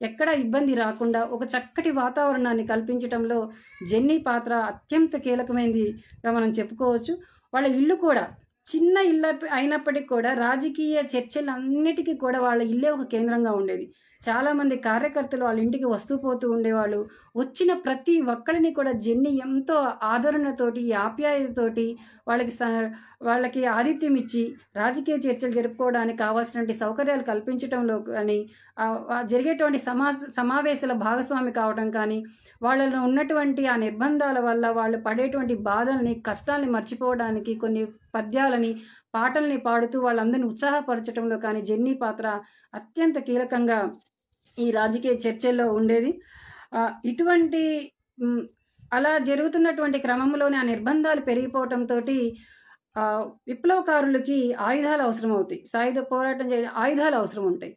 ఎక్కడా ఇబ్బంది రాకుండా ఒక చక్కటి వాతావరణాన్ని కల్పించడంలో జెన్నీ పాత్ర అత్యంత కీలకమైంది మనం చెప్పుకోవచ్చు వాళ్ళ ఇల్లు కూడా చిన్న ఇళ్ళ అయినప్పటికీ కూడా రాజకీయ చర్చలన్నిటికీ కూడా వాళ్ళ ఇల్లే ఒక కేంద్రంగా ఉండేది చాలామంది కార్యకర్తలు వాళ్ళ ఇంటికి వస్తూ పోతూ ఉండేవాళ్ళు వచ్చిన ప్రతి ఒక్కరిని కూడా జెన్ని ఎంతో ఆదరణతోటి ఆప్యాయతతోటి వాళ్ళకి వాళ్ళకి ఆతిథ్యం ఇచ్చి రాజకీయ చర్చలు జరుపుకోవడానికి కావాల్సినటువంటి సౌకర్యాలు కల్పించడంలో కానీ జరిగేటువంటి సమా సమావేశాల భాగస్వామి కావడం కానీ వాళ్ళలో ఉన్నటువంటి ఆ నిర్బంధాల వల్ల వాళ్ళు పడేటువంటి బాధల్ని కష్టాల్ని మర్చిపోవడానికి కొన్ని పద్యాలని పాటల్ని పాడుతూ వాళ్ళందరినీ ఉత్సాహపరచడంలో కానీ జెన్నీ పాత్ర అత్యంత కీలకంగా ఈ రాజకీయ చర్చల్లో ఉండేది ఇటువంటి అలా జరుగుతున్నటువంటి క్రమంలోనే ఆ నిర్బంధాలు పెరిగిపోవటంతో విప్లవకారులకి ఆయుధాలు అవసరం అవుతాయి సాయుధ పోరాటం చేయడం ఆయుధాలు అవసరం ఉంటాయి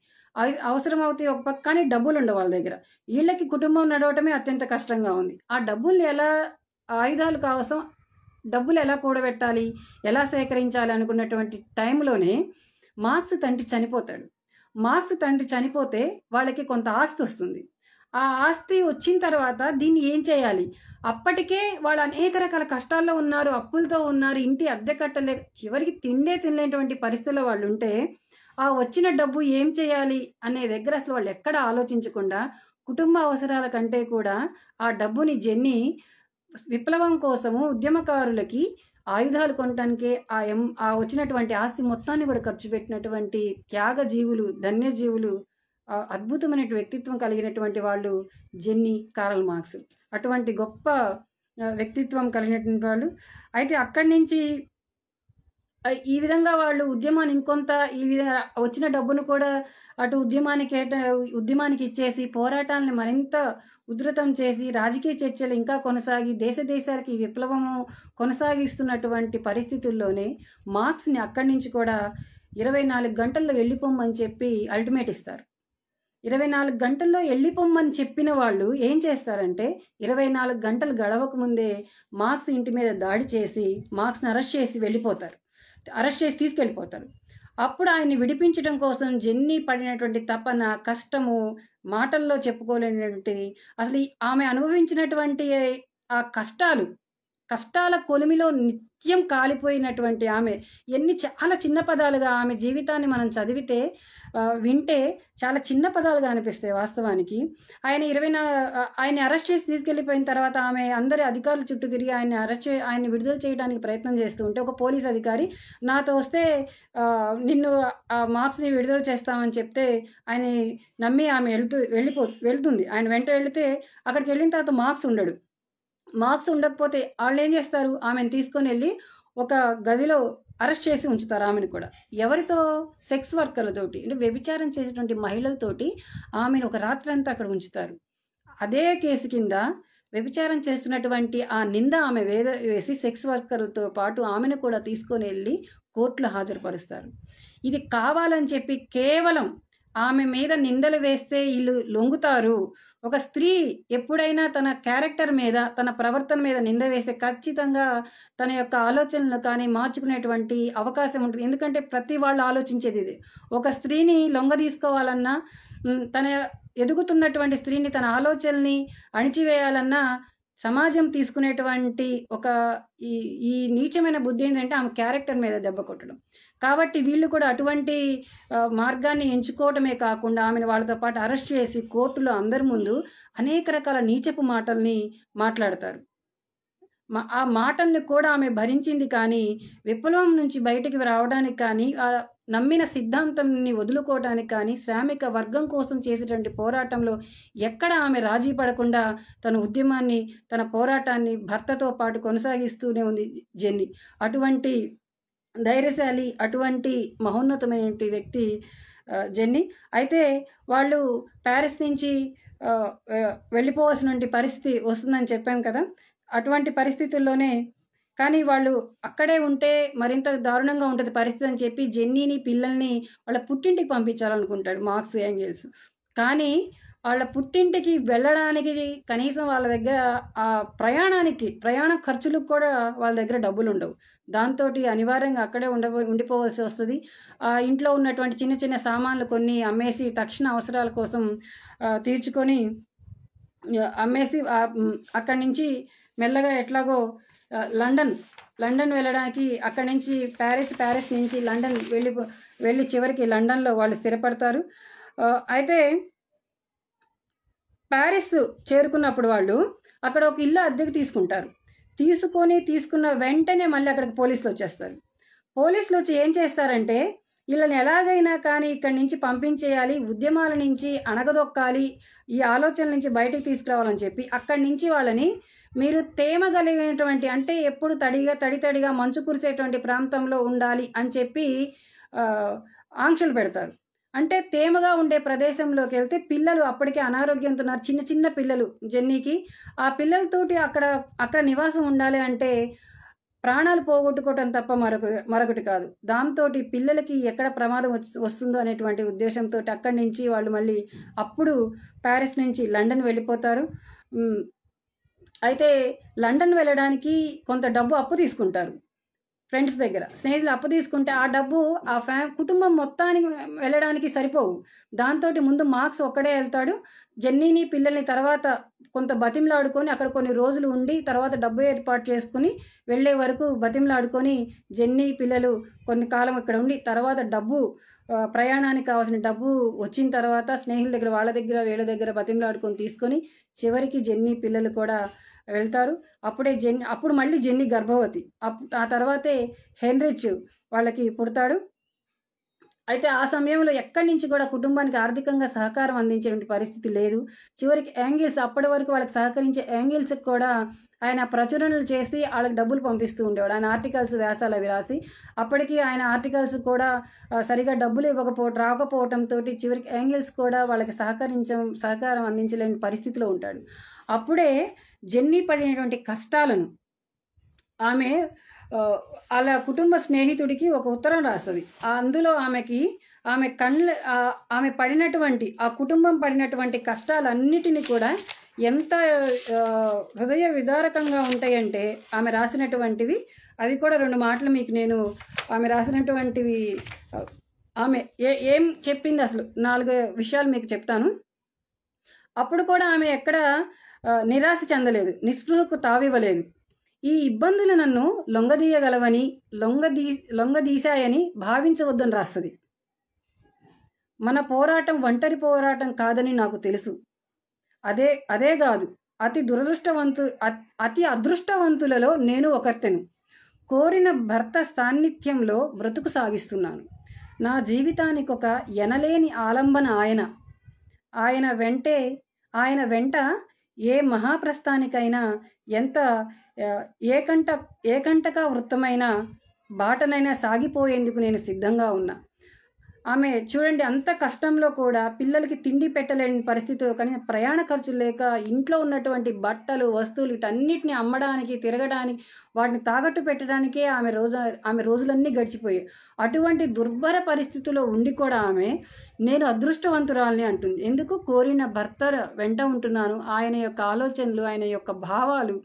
అవసరం అవుతాయి ఒక పక్క కానీ డబ్బులు ఉండవు వాళ్ళ దగ్గర వీళ్ళకి కుటుంబం నడవటమే అత్యంత కష్టంగా ఉంది ఆ డబ్బులు ఎలా ఆయుధాలు కావసం డబ్బులు ఎలా కూడబెట్టాలి ఎలా సేకరించాలి అనుకున్నటువంటి టైంలోనే మార్క్స్ తండ్రి చనిపోతాడు మార్క్స్ తండ్రి చనిపోతే వాళ్ళకి కొంత ఆస్తి వస్తుంది ఆ ఆస్తి వచ్చిన తర్వాత దీన్ని ఏం చేయాలి అప్పటికే వాళ్ళు అనేక రకాల కష్టాల్లో ఉన్నారు అప్పులతో ఉన్నారు ఇంటి అద్దె కట్టలే చివరికి తిండే తినలేటువంటి పరిస్థితుల్లో వాళ్ళు ఉంటే ఆ వచ్చిన డబ్బు ఏం చేయాలి అనే దగ్గర అసలు వాళ్ళు ఎక్కడ ఆలోచించకుండా కుటుంబ అవసరాల కంటే కూడా ఆ డబ్బుని జెన్ని విప్లవం కోసము ఉద్యమకారులకి ఆయుధాలు కొనటానికే ఆ ఎం ఆ వచ్చినటువంటి ఆస్తి మొత్తాన్ని కూడా ఖర్చు పెట్టినటువంటి త్యాగ జీవులు ధన్యజీవులు అద్భుతమైన వ్యక్తిత్వం కలిగినటువంటి వాళ్ళు జెన్ని కారల్ మార్క్స్ అటువంటి గొప్ప వ్యక్తిత్వం కలిగినటువంటి వాళ్ళు అయితే అక్కడి నుంచి ఈ విధంగా వాళ్ళు ఉద్యమాన్ని ఇంకొంత ఈ విధ వచ్చిన డబ్బును కూడా అటు ఉద్యమానికి ఉద్యమానికి ఇచ్చేసి పోరాటాలను మరింత ఉధృతం చేసి రాజకీయ చర్చలు ఇంకా కొనసాగి దేశ దేశాలకి విప్లవము కొనసాగిస్తున్నటువంటి పరిస్థితుల్లోనే మార్క్స్ని అక్కడి నుంచి కూడా ఇరవై నాలుగు గంటల్లో వెళ్ళిపోమని చెప్పి అల్టిమేట్ ఇస్తారు ఇరవై నాలుగు గంటల్లో వెళ్ళిపోమ్మని చెప్పిన వాళ్ళు ఏం చేస్తారంటే ఇరవై నాలుగు గంటలు గడవక ముందే మార్క్స్ ఇంటి మీద దాడి చేసి మార్క్స్ని అరెస్ట్ చేసి వెళ్ళిపోతారు అరెస్ట్ చేసి తీసుకెళ్ళిపోతారు అప్పుడు ఆయన్ని విడిపించడం కోసం జెన్నీ పడినటువంటి తపన కష్టము మాటల్లో చెప్పుకోలేనటువంటిది అసలు ఆమె అనుభవించినటువంటి ఆ కష్టాలు కష్టాల కొలిమిలో నిత్యం కాలిపోయినటువంటి ఆమె ఎన్ని చాలా చిన్న పదాలుగా ఆమె జీవితాన్ని మనం చదివితే వింటే చాలా చిన్న పదాలుగా అనిపిస్తాయి వాస్తవానికి ఆయన ఇరవై ఆయన అరెస్ట్ చేసి తీసుకెళ్ళిపోయిన తర్వాత ఆమె అందరి అధికారులు చుట్టూ తిరిగి ఆయన అరెస్ట్ ఆయన్ని విడుదల చేయడానికి ప్రయత్నం చేస్తూ ఉంటే ఒక పోలీస్ అధికారి నాతో వస్తే నిన్ను ఆ మార్క్స్ని విడుదల చేస్తామని చెప్తే ఆయన నమ్మి ఆమె వెళ్తూ వెళ్ళిపో వెళ్తుంది ఆయన వెంట వెళితే అక్కడికి వెళ్ళిన తర్వాత మార్క్స్ ఉండడు మార్క్స్ ఉండకపోతే వాళ్ళు ఏం చేస్తారు ఆమెను తీసుకొని వెళ్ళి ఒక గదిలో అరెస్ట్ చేసి ఉంచుతారు ఆమెను కూడా ఎవరితో సెక్స్ వర్కర్లతోటి అంటే వ్యభిచారం చేసేటువంటి మహిళలతోటి ఆమెను ఒక రాత్రంతా అక్కడ ఉంచుతారు అదే కేసు కింద వ్యభిచారం చేస్తున్నటువంటి ఆ నింద ఆమె వేద వేసి సెక్స్ వర్కర్లతో పాటు ఆమెను కూడా తీసుకొని వెళ్ళి కోర్టులో హాజరుపరుస్తారు ఇది కావాలని చెప్పి కేవలం ఆమె మీద నిందలు వేస్తే వీళ్ళు లొంగుతారు ఒక స్త్రీ ఎప్పుడైనా తన క్యారెక్టర్ మీద తన ప్రవర్తన మీద నింద వేస్తే ఖచ్చితంగా తన యొక్క ఆలోచనలు కానీ మార్చుకునేటువంటి అవకాశం ఉంటుంది ఎందుకంటే ప్రతి వాళ్ళు ఆలోచించేది ఇది ఒక స్త్రీని లొంగ తీసుకోవాలన్నా తన ఎదుగుతున్నటువంటి స్త్రీని తన ఆలోచనల్ని అణిచివేయాలన్నా సమాజం తీసుకునేటువంటి ఒక ఈ ఈ నీచమైన బుద్ధి ఏంటంటే ఆమె క్యారెక్టర్ మీద దెబ్బ కొట్టడం కాబట్టి వీళ్ళు కూడా అటువంటి మార్గాన్ని ఎంచుకోవటమే కాకుండా ఆమెను వాళ్ళతో పాటు అరెస్ట్ చేసి కోర్టులో అందరి ముందు అనేక రకాల నీచపు మాటల్ని మాట్లాడతారు ఆ మాటల్ని కూడా ఆమె భరించింది కానీ విప్లవం నుంచి బయటికి రావడానికి కానీ ఆ నమ్మిన సిద్ధాంతాన్ని వదులుకోవడానికి కానీ శ్రామిక వర్గం కోసం చేసేటువంటి పోరాటంలో ఎక్కడ ఆమె రాజీ పడకుండా తన ఉద్యమాన్ని తన పోరాటాన్ని భర్తతో పాటు కొనసాగిస్తూనే ఉంది జెన్ని అటువంటి ధైర్యశాలి అటువంటి మహోన్నతమైన వ్యక్తి జెన్నీ అయితే వాళ్ళు ప్యారిస్ నుంచి వెళ్ళిపోవాల్సిన పరిస్థితి వస్తుందని చెప్పాం కదా అటువంటి పరిస్థితుల్లోనే కానీ వాళ్ళు అక్కడే ఉంటే మరింత దారుణంగా ఉంటుంది పరిస్థితి అని చెప్పి జెన్నీని పిల్లల్ని వాళ్ళ పుట్టింటికి పంపించాలనుకుంటాడు మార్క్స్ యాంగిల్స్ కానీ వాళ్ళ పుట్టింటికి వెళ్ళడానికి కనీసం వాళ్ళ దగ్గర ఆ ప్రయాణానికి ప్రయాణ ఖర్చులకు కూడా వాళ్ళ దగ్గర డబ్బులు ఉండవు దాంతో అనివార్యంగా అక్కడే ఉండ ఉండిపోవలసి వస్తుంది ఇంట్లో ఉన్నటువంటి చిన్న చిన్న సామాన్లు కొన్ని అమ్మేసి తక్షణ అవసరాల కోసం తీర్చుకొని అమ్మేసి అక్కడి నుంచి మెల్లగా ఎట్లాగో లండన్ లండన్ వెళ్ళడానికి అక్కడి నుంచి ప్యారిస్ ప్యారిస్ నుంచి లండన్ వెళ్ళి వెళ్ళి చివరికి లండన్లో వాళ్ళు స్థిరపడతారు అయితే ప్యారిస్ చేరుకున్నప్పుడు వాళ్ళు అక్కడ ఒక ఇల్లు అద్దెకు తీసుకుంటారు తీసుకొని తీసుకున్న వెంటనే మళ్ళీ అక్కడికి పోలీసులు వచ్చేస్తారు పోలీసులు వచ్చి ఏం చేస్తారంటే వీళ్ళని ఎలాగైనా కానీ ఇక్కడి నుంచి పంపించేయాలి ఉద్యమాల నుంచి అణగదొక్కాలి ఈ ఆలోచన నుంచి బయటికి తీసుకురావాలని చెప్పి అక్కడి నుంచి వాళ్ళని మీరు తేమ కలిగినటువంటి అంటే ఎప్పుడు తడిగా తడి తడిగా మంచు కురిసేటువంటి ప్రాంతంలో ఉండాలి అని చెప్పి ఆంక్షలు పెడతారు అంటే తేమగా ఉండే ప్రదేశంలోకి వెళ్తే పిల్లలు అప్పటికే అనారోగ్యంతో ఉన్నారు చిన్న చిన్న పిల్లలు జెన్నీకి ఆ పిల్లలతోటి అక్కడ అక్కడ నివాసం ఉండాలి అంటే ప్రాణాలు పోగొట్టుకోవటం తప్ప మరొక మరొకటి కాదు దాంతో పిల్లలకి ఎక్కడ ప్రమాదం వస్తుందో అనేటువంటి ఉద్దేశంతో అక్కడి నుంచి వాళ్ళు మళ్ళీ అప్పుడు ప్యారిస్ నుంచి లండన్ వెళ్ళిపోతారు అయితే లండన్ వెళ్ళడానికి కొంత డబ్బు అప్పు తీసుకుంటారు ఫ్రెండ్స్ దగ్గర స్నేహితులు అప్పు తీసుకుంటే ఆ డబ్బు ఆ ఫ్యా కుటుంబం మొత్తానికి వెళ్ళడానికి సరిపోవు దాంతో ముందు మార్క్స్ ఒక్కడే వెళ్తాడు జన్నీని పిల్లల్ని తర్వాత కొంత బతిమలాడుకొని అక్కడ కొన్ని రోజులు ఉండి తర్వాత డబ్బు ఏర్పాటు చేసుకుని వెళ్ళే వరకు బతిమలాడుకొని జెన్నీ పిల్లలు కొన్ని కాలం ఇక్కడ ఉండి తర్వాత డబ్బు ప్రయాణానికి కావాల్సిన డబ్బు వచ్చిన తర్వాత స్నేహితుల దగ్గర వాళ్ళ దగ్గర వీళ్ళ దగ్గర బతిమలాడుకొని తీసుకొని చివరికి జెన్నీ పిల్లలు కూడా వెళ్తారు అప్పుడే జెన్ని అప్పుడు మళ్ళీ జెన్ని గర్భవతి ఆ తర్వాతే హెన్రిచ్ వాళ్ళకి పుడతాడు అయితే ఆ సమయంలో ఎక్కడి నుంచి కూడా కుటుంబానికి ఆర్థికంగా సహకారం అందించేటువంటి పరిస్థితి లేదు చివరికి యాంగిల్స్ అప్పటి వరకు వాళ్ళకి సహకరించే యాంగిల్స్కి కూడా ఆయన ప్రచురణలు చేసి వాళ్ళకి డబ్బులు పంపిస్తూ ఉండేవాడు ఆయన ఆర్టికల్స్ వ్యాసాలు అవి రాసి అప్పటికి ఆయన ఆర్టికల్స్ కూడా సరిగా డబ్బులు ఇవ్వకపో రాకపోవటంతో చివరికి యాంగిల్స్ కూడా వాళ్ళకి సహకరించ సహకారం అందించలేని పరిస్థితిలో ఉంటాడు అప్పుడే జెన్నీ పడినటువంటి కష్టాలను ఆమె అలా కుటుంబ స్నేహితుడికి ఒక ఉత్తరం రాస్తుంది అందులో ఆమెకి ఆమె కండ్ల ఆమె పడినటువంటి ఆ కుటుంబం పడినటువంటి కష్టాలన్నిటినీ కూడా ఎంత హృదయ విదారకంగా ఉంటాయంటే ఆమె రాసినటువంటివి అవి కూడా రెండు మాటలు మీకు నేను ఆమె రాసినటువంటివి ఆమె ఏ ఏం చెప్పింది అసలు నాలుగు విషయాలు మీకు చెప్తాను అప్పుడు కూడా ఆమె ఎక్కడ నిరాశ చెందలేదు నిస్పృహకు తావివ్వలేదు ఈ ఇబ్బందులు నన్ను లొంగదీయగలవని లొంగదీ లొంగదీశాయని భావించవద్దని రాస్తుంది మన పోరాటం ఒంటరి పోరాటం కాదని నాకు తెలుసు అదే అదే కాదు అతి దురదృష్టవంతు అతి అదృష్టవంతులలో నేను ఒకర్తెను కోరిన భర్త సాన్నిధ్యంలో బ్రతుకు సాగిస్తున్నాను నా జీవితానికి ఒక ఎనలేని ఆలంబన ఆయన ఆయన వెంటే ఆయన వెంట ఏ మహాప్రస్థానికైనా ఎంత ఏకంట ఏకంటక వృత్తమైన బాటనైనా సాగిపోయేందుకు నేను సిద్ధంగా ఉన్నా ఆమె చూడండి అంత కష్టంలో కూడా పిల్లలకి తిండి పెట్టలేని పరిస్థితి కానీ ప్రయాణ ఖర్చులు లేక ఇంట్లో ఉన్నటువంటి బట్టలు వస్తువులు వీటన్నిటిని అమ్మడానికి తిరగడానికి వాటిని తాగట్టు పెట్టడానికే ఆమె రోజు ఆమె రోజులన్నీ గడిచిపోయాయి అటువంటి దుర్భర పరిస్థితుల్లో ఉండి కూడా ఆమె నేను అదృష్టవంతురాలని అంటుంది ఎందుకు కోరిన భర్త వెంట ఉంటున్నాను ఆయన యొక్క ఆలోచనలు ఆయన యొక్క భావాలు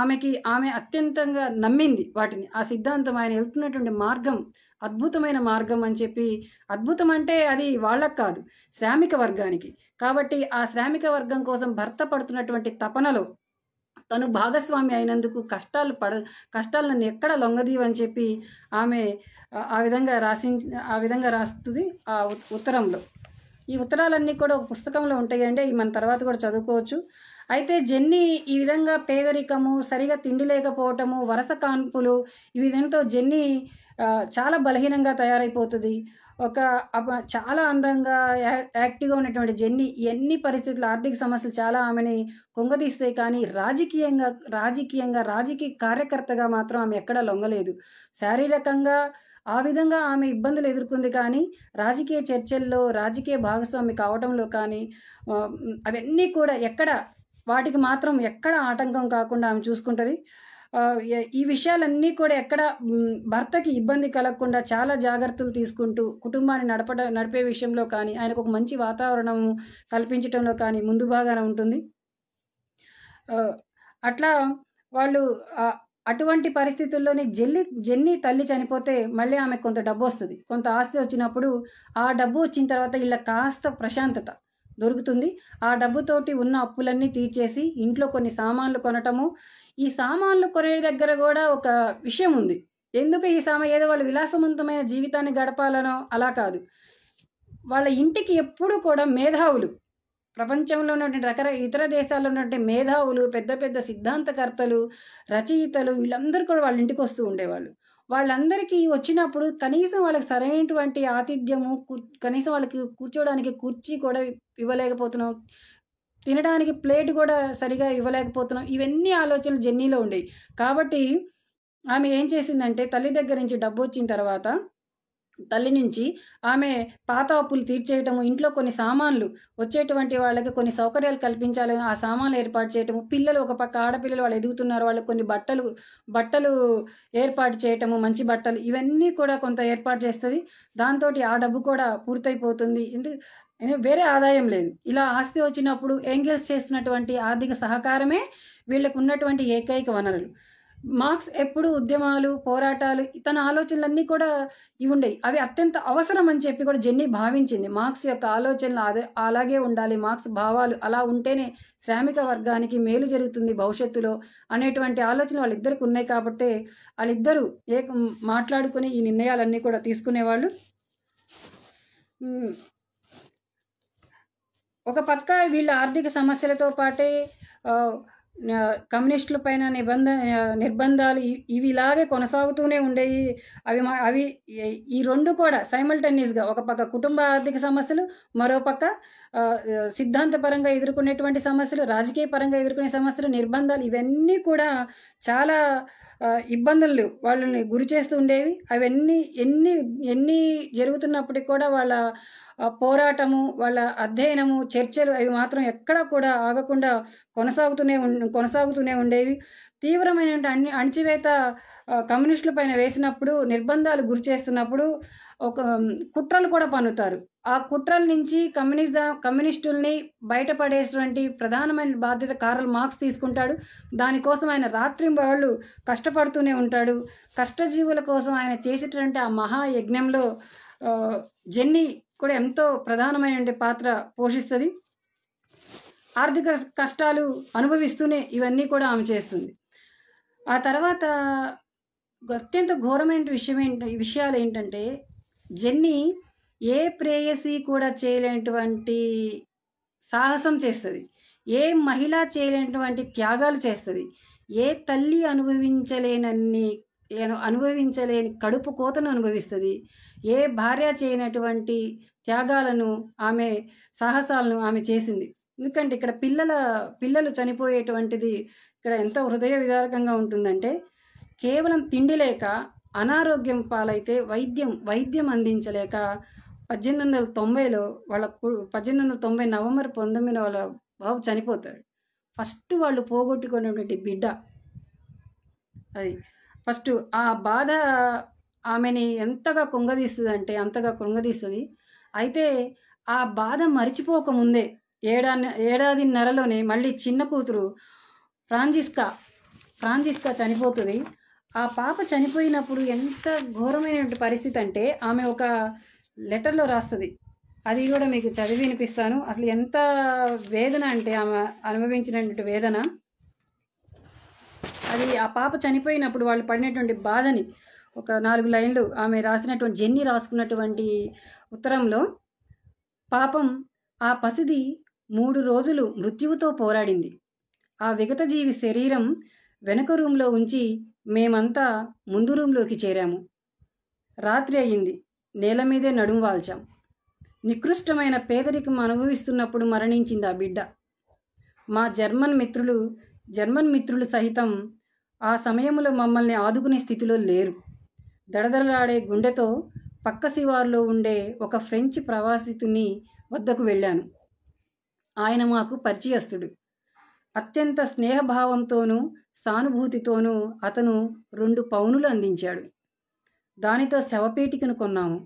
ఆమెకి ఆమె అత్యంతంగా నమ్మింది వాటిని ఆ సిద్ధాంతం ఆయన వెళ్తున్నటువంటి మార్గం అద్భుతమైన మార్గం అని చెప్పి అద్భుతం అంటే అది వాళ్ళకు కాదు శ్రామిక వర్గానికి కాబట్టి ఆ శ్రామిక వర్గం కోసం భర్త పడుతున్నటువంటి తపనలో తను భాగస్వామి అయినందుకు కష్టాలు పడ కష్టాలను ఎక్కడ లొంగదీవని చెప్పి ఆమె ఆ విధంగా రాసి ఆ విధంగా రాస్తుంది ఆ ఉత్తరంలో ఈ ఉత్తరాలన్నీ కూడా ఒక పుస్తకంలో ఉంటాయండి మన తర్వాత కూడా చదువుకోవచ్చు అయితే జెన్నీ ఈ విధంగా పేదరికము సరిగా తిండి లేకపోవటము వరస కాన్పులు ఈ విధంతో జెన్నీ చాలా బలహీనంగా తయారైపోతుంది ఒక చాలా అందంగా యాక్టివ్గా ఉన్నటువంటి జెన్నీ ఎన్ని పరిస్థితులు ఆర్థిక సమస్యలు చాలా ఆమెని కొంగదీస్తాయి కానీ రాజకీయంగా రాజకీయంగా రాజకీయ కార్యకర్తగా మాత్రం ఆమె ఎక్కడా లొంగలేదు శారీరకంగా ఆ విధంగా ఆమె ఇబ్బందులు ఎదుర్కొంది కానీ రాజకీయ చర్చల్లో రాజకీయ భాగస్వామి కావడంలో కానీ అవన్నీ కూడా ఎక్కడ వాటికి మాత్రం ఎక్కడ ఆటంకం కాకుండా ఆమె చూసుకుంటుంది ఈ విషయాలన్నీ కూడా ఎక్కడ భర్తకి ఇబ్బంది కలగకుండా చాలా జాగ్రత్తలు తీసుకుంటూ కుటుంబాన్ని నడపడ నడిపే విషయంలో కానీ ఆయనకు ఒక మంచి వాతావరణం కల్పించడంలో కానీ ముందు బాగానే ఉంటుంది అట్లా వాళ్ళు అటువంటి పరిస్థితుల్లోనే జెల్లి జెన్ని తల్లి చనిపోతే మళ్ళీ ఆమెకు కొంత డబ్బు వస్తుంది కొంత ఆస్తి వచ్చినప్పుడు ఆ డబ్బు వచ్చిన తర్వాత ఇలా కాస్త ప్రశాంతత దొరుకుతుంది ఆ డబ్బుతోటి ఉన్న అప్పులన్నీ తీర్చేసి ఇంట్లో కొన్ని సామాన్లు కొనటము ఈ సామాన్లు కొరే దగ్గర కూడా ఒక విషయం ఉంది ఎందుకు ఈ సామ ఏదో వాళ్ళు విలాసవంతమైన జీవితాన్ని గడపాలనో అలా కాదు వాళ్ళ ఇంటికి ఎప్పుడూ కూడా మేధావులు ప్రపంచంలో ఉన్నటువంటి రకర ఇతర దేశాల్లో ఉన్నటువంటి మేధావులు పెద్ద పెద్ద సిద్ధాంతకర్తలు రచయితలు వీళ్ళందరూ కూడా వాళ్ళ ఇంటికి వస్తూ ఉండేవాళ్ళు వాళ్ళందరికీ వచ్చినప్పుడు కనీసం వాళ్ళకి సరైనటువంటి ఆతిథ్యము కనీసం వాళ్ళకి కూర్చోడానికి కుర్చీ కూడా ఇవ్వలేకపోతున్నాం తినడానికి ప్లేట్ కూడా సరిగా ఇవ్వలేకపోతున్నాం ఇవన్నీ ఆలోచనలు జెన్నీలో ఉండేవి కాబట్టి ఆమె ఏం చేసిందంటే తల్లి దగ్గర నుంచి డబ్బు వచ్చిన తర్వాత తల్లి నుంచి ఆమె పాత అప్పులు తీర్చేయటము ఇంట్లో కొన్ని సామాన్లు వచ్చేటువంటి వాళ్ళకి కొన్ని సౌకర్యాలు కల్పించాలి ఆ సామాన్లు ఏర్పాటు చేయటము పిల్లలు ఒక పక్క ఆడపిల్లలు వాళ్ళు ఎదుగుతున్నారు వాళ్ళు కొన్ని బట్టలు బట్టలు ఏర్పాటు చేయటము మంచి బట్టలు ఇవన్నీ కూడా కొంత ఏర్పాటు చేస్తుంది దాంతో ఆ డబ్బు కూడా పూర్తయిపోతుంది ఎందుకు వేరే ఆదాయం లేదు ఇలా ఆస్తి వచ్చినప్పుడు ఎంగేజ్ చేసినటువంటి ఆర్థిక సహకారమే వీళ్ళకు ఉన్నటువంటి ఏకైక వనరులు మార్క్స్ ఎప్పుడు ఉద్యమాలు పోరాటాలు తన ఆలోచనలన్నీ కూడా ఇవి ఉండేవి అవి అత్యంత అవసరం అని చెప్పి కూడా జెన్నీ భావించింది మార్క్స్ యొక్క ఆలోచనలు అదే అలాగే ఉండాలి మార్క్స్ భావాలు అలా ఉంటేనే శ్రామిక వర్గానికి మేలు జరుగుతుంది భవిష్యత్తులో అనేటువంటి ఆలోచనలు వాళ్ళిద్దరికి ఉన్నాయి కాబట్టి వాళ్ళిద్దరూ ఏ మాట్లాడుకుని ఈ నిర్ణయాలన్నీ కూడా తీసుకునేవాళ్ళు ఒక పక్క వీళ్ళ ఆర్థిక సమస్యలతో పాటే కమ్యూనిస్టుల పైన నిబంధ నిర్బంధాలు ఇవి ఇలాగే కొనసాగుతూనే ఉండేవి అవి అవి ఈ రెండు కూడా సైమల్టేనియస్గా ఒక పక్క కుటుంబ ఆర్థిక సమస్యలు మరోపక్క సిద్ధాంతపరంగా ఎదుర్కొనేటువంటి సమస్యలు రాజకీయ పరంగా ఎదుర్కొనే సమస్యలు నిర్బంధాలు ఇవన్నీ కూడా చాలా ఇబ్బందులు వాళ్ళని గురి చేస్తూ ఉండేవి అవన్నీ ఎన్ని ఎన్ని జరుగుతున్నప్పటికీ కూడా వాళ్ళ పోరాటము వాళ్ళ అధ్యయనము చర్చలు అవి మాత్రం ఎక్కడా కూడా ఆగకుండా కొనసాగుతూనే కొనసాగుతూనే ఉండేవి తీవ్రమైన అణి కమ్యూనిస్టుల పైన వేసినప్పుడు నిర్బంధాలు గురి చేస్తున్నప్పుడు ఒక కుట్రలు కూడా పన్నుతారు ఆ కుట్రల నుంచి కమ్యూనిజం కమ్యూనిస్టుల్ని బయటపడేటువంటి ప్రధానమైన బాధ్యత కారులు మార్క్స్ తీసుకుంటాడు దానికోసం ఆయన రాత్రి వాళ్ళు కష్టపడుతూనే ఉంటాడు కష్టజీవుల కోసం ఆయన చేసేటువంటి ఆ మహాయజ్ఞంలో జెన్నీ కూడా ఎంతో ప్రధానమైన పాత్ర పోషిస్తుంది ఆర్థిక కష్టాలు అనుభవిస్తూనే ఇవన్నీ కూడా ఆమె చేస్తుంది ఆ తర్వాత అత్యంత ఘోరమైన విషయం ఏంటి విషయాలు ఏంటంటే జెన్నీ ఏ ప్రేయసి కూడా చేయలేనటువంటి సాహసం చేస్తుంది ఏ మహిళ చేయలేనటువంటి త్యాగాలు చేస్తుంది ఏ తల్లి అనుభవించలేనన్ని అనుభవించలేని కడుపు కోతను అనుభవిస్తుంది ఏ భార్య చేయనటువంటి త్యాగాలను ఆమె సాహసాలను ఆమె చేసింది ఎందుకంటే ఇక్కడ పిల్లల పిల్లలు చనిపోయేటువంటిది ఇక్కడ ఎంత హృదయ విదారకంగా ఉంటుందంటే కేవలం తిండి లేక అనారోగ్యం పాలైతే వైద్యం వైద్యం అందించలేక పద్దెనిమిది వందల తొంభైలో వాళ్ళ పద్దెనిమిది వందల తొంభై నవంబర్ పంతొమ్మిది వాళ్ళ బాబు చనిపోతాడు ఫస్ట్ వాళ్ళు పోగొట్టుకునేటువంటి బిడ్డ అది ఫస్ట్ ఆ బాధ ఆమెని ఎంతగా కుంగదీస్తుంది అంటే అంతగా కుంగదీస్తుంది అయితే ఆ బాధ మరిచిపోకముందే ఏడా ఏడాదిన్నరలోనే మళ్ళీ చిన్న కూతురు ఫ్రాంజిస్కా ఫ్రాంజిస్కా చనిపోతుంది ఆ పాప చనిపోయినప్పుడు ఎంత ఘోరమైనటువంటి పరిస్థితి అంటే ఆమె ఒక లెటర్లో రాస్తుంది అది కూడా మీకు చదివి వినిపిస్తాను అసలు ఎంత వేదన అంటే ఆమె అనుభవించినటువంటి వేదన అది ఆ పాప చనిపోయినప్పుడు వాళ్ళు పడినటువంటి బాధని ఒక నాలుగు లైన్లు ఆమె రాసినటువంటి జెన్ని రాసుకున్నటువంటి ఉత్తరంలో పాపం ఆ పసిది మూడు రోజులు మృత్యువుతో పోరాడింది ఆ జీవి శరీరం వెనక రూంలో ఉంచి మేమంతా ముందు రూంలోకి చేరాము రాత్రి అయింది నేల మీదే నడుము వాల్చాం నికృష్టమైన పేదరికం అనుభవిస్తున్నప్పుడు మరణించింది ఆ బిడ్డ మా జర్మన్ మిత్రులు జర్మన్ మిత్రులు సహితం ఆ సమయంలో మమ్మల్ని ఆదుకునే స్థితిలో లేరు దడదడలాడే గుండెతో పక్క శివారులో ఉండే ఒక ఫ్రెంచ్ ప్రవాసితుని వద్దకు వెళ్ళాను ఆయన మాకు పరిచయస్తుడు అత్యంత స్నేహభావంతోనూ సానుభూతితోనూ అతను రెండు పౌనులు అందించాడు దానితో శవపేటికను కొన్నాము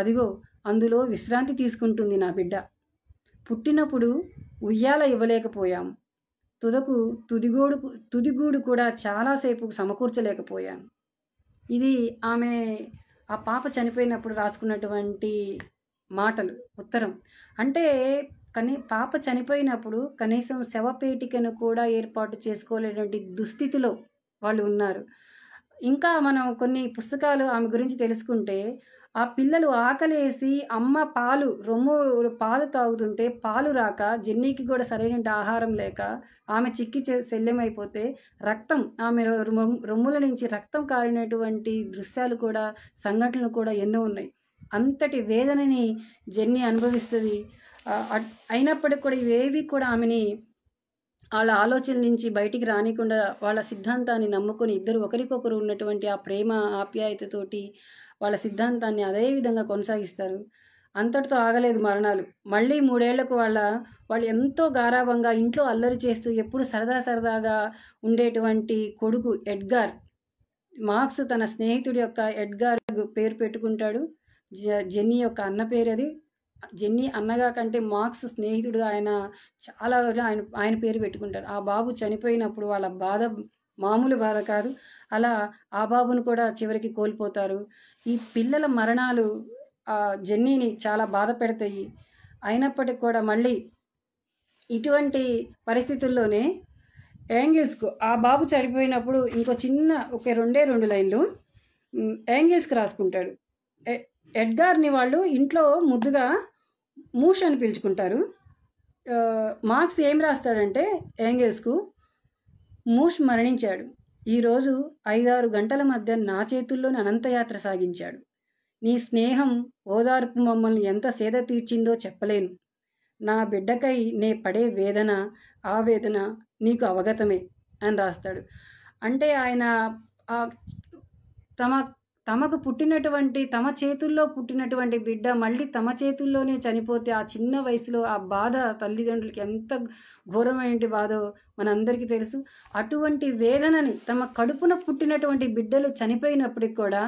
అదిగో అందులో విశ్రాంతి తీసుకుంటుంది నా బిడ్డ పుట్టినప్పుడు ఉయ్యాల ఇవ్వలేకపోయాము తుదకు తుదిగోడు తుదిగూడు కూడా చాలాసేపు సమకూర్చలేకపోయాను ఇది ఆమె ఆ పాప చనిపోయినప్పుడు రాసుకున్నటువంటి మాటలు ఉత్తరం అంటే కానీ పాప చనిపోయినప్పుడు కనీసం శవపేటికను కూడా ఏర్పాటు చేసుకోలేనటువంటి దుస్థితిలో వాళ్ళు ఉన్నారు ఇంకా మనం కొన్ని పుస్తకాలు ఆమె గురించి తెలుసుకుంటే ఆ పిల్లలు ఆకలేసి అమ్మ పాలు రొమ్ము పాలు తాగుతుంటే పాలు రాక జెన్నీకి కూడా సరైన ఆహారం లేక ఆమె చిక్కి శల్యమైపోతే రక్తం ఆమె రొమ్ముల నుంచి రక్తం కారినటువంటి దృశ్యాలు కూడా సంఘటనలు కూడా ఎన్నో ఉన్నాయి అంతటి వేదనని జెన్నీ అనుభవిస్తుంది అయినప్పటికీ కూడా ఇవేవి కూడా ఆమెని వాళ్ళ ఆలోచన నుంచి బయటికి రానికుండా వాళ్ళ సిద్ధాంతాన్ని నమ్ముకొని ఇద్దరు ఒకరికొకరు ఉన్నటువంటి ఆ ప్రేమ ఆప్యాయతతోటి వాళ్ళ సిద్ధాంతాన్ని అదే విధంగా కొనసాగిస్తారు అంతటితో ఆగలేదు మరణాలు మళ్ళీ మూడేళ్లకు వాళ్ళ వాళ్ళు ఎంతో గారాభంగా ఇంట్లో అల్లరి చేస్తూ ఎప్పుడు సరదా సరదాగా ఉండేటువంటి కొడుకు ఎడ్గార్ మార్క్స్ తన స్నేహితుడి యొక్క ఎడ్గార్ పేరు పెట్టుకుంటాడు జెన్నీ యొక్క అన్న పేరు అది జెన్నీ అన్నగా కంటే మార్క్స్ స్నేహితుడు ఆయన చాలా ఆయన ఆయన పేరు పెట్టుకుంటారు ఆ బాబు చనిపోయినప్పుడు వాళ్ళ బాధ మామూలు బాధ కాదు అలా ఆ బాబును కూడా చివరికి కోల్పోతారు ఈ పిల్లల మరణాలు ఆ జెన్నీని చాలా బాధ పెడతాయి అయినప్పటికి కూడా మళ్ళీ ఇటువంటి పరిస్థితుల్లోనే యాంగిల్స్కు ఆ బాబు చనిపోయినప్పుడు ఇంకో చిన్న ఒక రెండే రెండు లైన్లు యాంగిల్స్కి రాసుకుంటాడు ఎడ్గార్ని వాళ్ళు ఇంట్లో ముద్దుగా మూష్ అని పిలుచుకుంటారు మార్క్స్ ఏం రాస్తాడంటే ఏంగెల్స్కు మూష్ మరణించాడు ఈరోజు ఐదారు గంటల మధ్య నా చేతుల్లోని అనంతయాత్ర సాగించాడు నీ స్నేహం ఓదార్పు మమ్మల్ని ఎంత సేద తీర్చిందో చెప్పలేను నా బిడ్డకై నే పడే వేదన ఆవేదన నీకు అవగతమే అని రాస్తాడు అంటే ఆయన తమ తమకు పుట్టినటువంటి తమ చేతుల్లో పుట్టినటువంటి బిడ్డ మళ్ళీ తమ చేతుల్లోనే చనిపోతే ఆ చిన్న వయసులో ఆ బాధ తల్లిదండ్రులకి ఎంత ఘోరమైన బాధో మనందరికీ తెలుసు అటువంటి వేదనని తమ కడుపున పుట్టినటువంటి బిడ్డలు చనిపోయినప్పటికి కూడా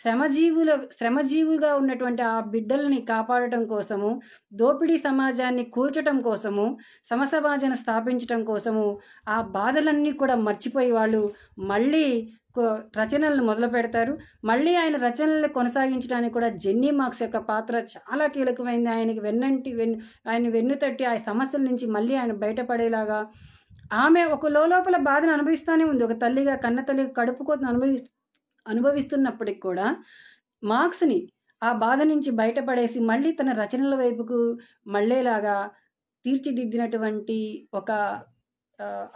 శ్రమజీవుల శ్రమజీవుగా ఉన్నటువంటి ఆ బిడ్డలని కాపాడటం కోసము దోపిడీ సమాజాన్ని కూల్చటం కోసము సమసమాజాన్ని స్థాపించటం కోసము ఆ బాధలన్నీ కూడా మర్చిపోయి వాళ్ళు మళ్ళీ రచనలను మొదలు పెడతారు మళ్ళీ ఆయన రచనలను కొనసాగించడానికి కూడా జెన్నీ మార్క్స్ యొక్క పాత్ర చాలా కీలకమైంది ఆయనకి వెన్నంటి వెన్ను ఆయన వెన్ను తట్టి ఆ సమస్యల నుంచి మళ్ళీ ఆయన బయటపడేలాగా ఆమె ఒక లోపల బాధను అనుభవిస్తూనే ఉంది ఒక తల్లిగా కన్న తల్లి కడుపుకోతను అనుభవి అనుభవిస్తున్నప్పటికి కూడా మార్క్స్ని ఆ బాధ నుంచి బయటపడేసి మళ్ళీ తన రచనల వైపుకు మళ్ళేలాగా తీర్చిదిద్దినటువంటి ఒక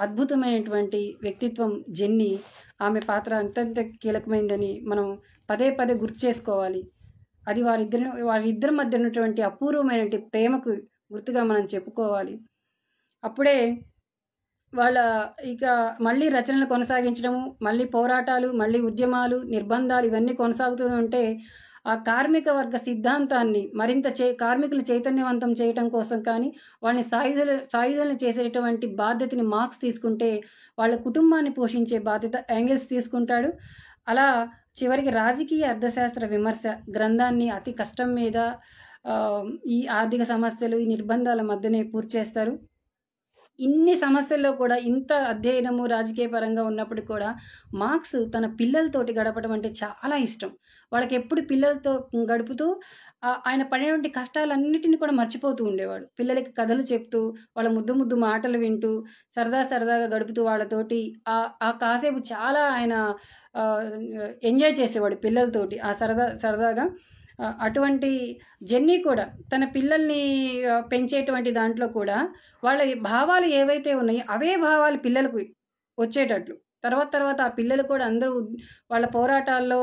అద్భుతమైనటువంటి వ్యక్తిత్వం జెన్నీ ఆమె పాత్ర అంతంత కీలకమైందని మనం పదే పదే గుర్తు చేసుకోవాలి అది వారిద్దరి వారిద్దరి మధ్య ఉన్నటువంటి అపూర్వమైన ప్రేమకు గుర్తుగా మనం చెప్పుకోవాలి అప్పుడే వాళ్ళ ఇక మళ్ళీ రచనలు కొనసాగించడము మళ్ళీ పోరాటాలు మళ్ళీ ఉద్యమాలు నిర్బంధాలు ఇవన్నీ కొనసాగుతూ ఉంటే ఆ కార్మిక వర్గ సిద్ధాంతాన్ని మరింత చే కార్మికులు చైతన్యవంతం చేయటం కోసం కానీ వాళ్ళని సాయుధ సాయుధలు చేసేటువంటి బాధ్యతని మార్క్స్ తీసుకుంటే వాళ్ళ కుటుంబాన్ని పోషించే బాధ్యత యాంగిల్స్ తీసుకుంటాడు అలా చివరికి రాజకీయ అర్థశాస్త్ర విమర్శ గ్రంథాన్ని అతి కష్టం మీద ఈ ఆర్థిక సమస్యలు ఈ నిర్బంధాల మధ్యనే పూర్తి చేస్తారు ఇన్ని సమస్యల్లో కూడా ఇంత అధ్యయనము రాజకీయ పరంగా ఉన్నప్పుడు కూడా మార్క్స్ తన పిల్లలతోటి గడపడం అంటే చాలా ఇష్టం వాళ్ళకి ఎప్పుడు పిల్లలతో గడుపుతూ ఆయన పడినటువంటి కష్టాలన్నిటిని కూడా మర్చిపోతూ ఉండేవాడు పిల్లలకి కథలు చెప్తూ వాళ్ళ ముద్దు ముద్దు మాటలు వింటూ సరదా సరదాగా గడుపుతూ వాళ్ళతోటి ఆ కాసేపు చాలా ఆయన ఎంజాయ్ చేసేవాడు పిల్లలతోటి ఆ సరదా సరదాగా అటువంటి జెన్నీ కూడా తన పిల్లల్ని పెంచేటువంటి దాంట్లో కూడా వాళ్ళ భావాలు ఏవైతే ఉన్నాయో అవే భావాలు పిల్లలకు వచ్చేటట్లు తర్వాత తర్వాత ఆ పిల్లలు కూడా అందరూ వాళ్ళ పోరాటాల్లో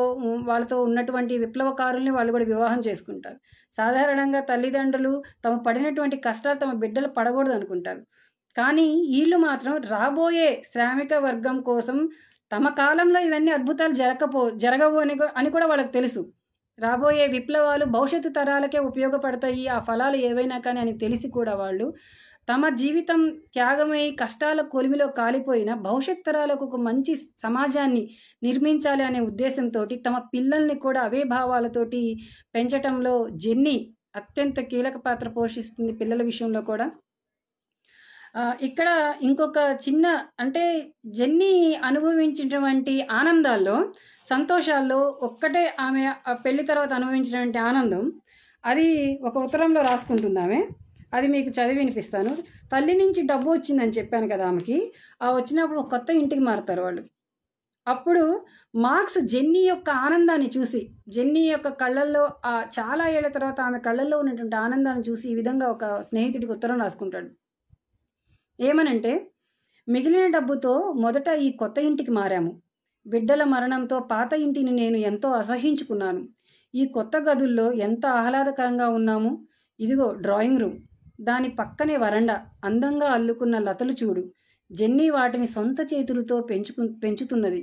వాళ్ళతో ఉన్నటువంటి విప్లవకారుల్ని వాళ్ళు కూడా వివాహం చేసుకుంటారు సాధారణంగా తల్లిదండ్రులు తమ పడినటువంటి కష్టాలు తమ బిడ్డలు పడకూడదు అనుకుంటారు కానీ వీళ్ళు మాత్రం రాబోయే శ్రామిక వర్గం కోసం తమ కాలంలో ఇవన్నీ అద్భుతాలు జరగకపో జరగవు అని అని కూడా వాళ్ళకి తెలుసు రాబోయే విప్లవాలు భవిష్యత్తు తరాలకే ఉపయోగపడతాయి ఆ ఫలాలు ఏవైనా కానీ అని తెలిసి కూడా వాళ్ళు తమ జీవితం త్యాగమై కష్టాల కొలిమిలో కాలిపోయిన భవిష్యత్ తరాలకు ఒక మంచి సమాజాన్ని నిర్మించాలి అనే ఉద్దేశంతో తమ పిల్లల్ని కూడా అవే భావాలతోటి పెంచటంలో జెన్నీ అత్యంత కీలక పాత్ర పోషిస్తుంది పిల్లల విషయంలో కూడా ఇక్కడ ఇంకొక చిన్న అంటే జెన్నీ అనుభవించినటువంటి ఆనందాల్లో సంతోషాల్లో ఒక్కటే ఆమె పెళ్లి తర్వాత అనుభవించినటువంటి ఆనందం అది ఒక ఉత్తరంలో రాసుకుంటుందామె అది మీకు చదివి వినిపిస్తాను తల్లి నుంచి డబ్బు వచ్చిందని చెప్పాను కదా ఆమెకి ఆ వచ్చినప్పుడు కొత్త ఇంటికి మారుతారు వాళ్ళు అప్పుడు మార్క్స్ జెన్నీ యొక్క ఆనందాన్ని చూసి జెన్నీ యొక్క కళ్ళల్లో ఆ చాలా ఏళ్ల తర్వాత ఆమె కళ్ళల్లో ఉన్నటువంటి ఆనందాన్ని చూసి ఈ విధంగా ఒక స్నేహితుడికి ఉత్తరం రాసుకుంటాడు ఏమనంటే మిగిలిన డబ్బుతో మొదట ఈ కొత్త ఇంటికి మారాము బిడ్డల మరణంతో పాత ఇంటిని నేను ఎంతో అసహించుకున్నాను ఈ కొత్త గదుల్లో ఎంత ఆహ్లాదకరంగా ఉన్నాము ఇదిగో డ్రాయింగ్ రూమ్ దాని పక్కనే వరండా అందంగా అల్లుకున్న లతలు చూడు జెన్నీ వాటిని సొంత చేతులతో పెంచుకు పెంచుతున్నది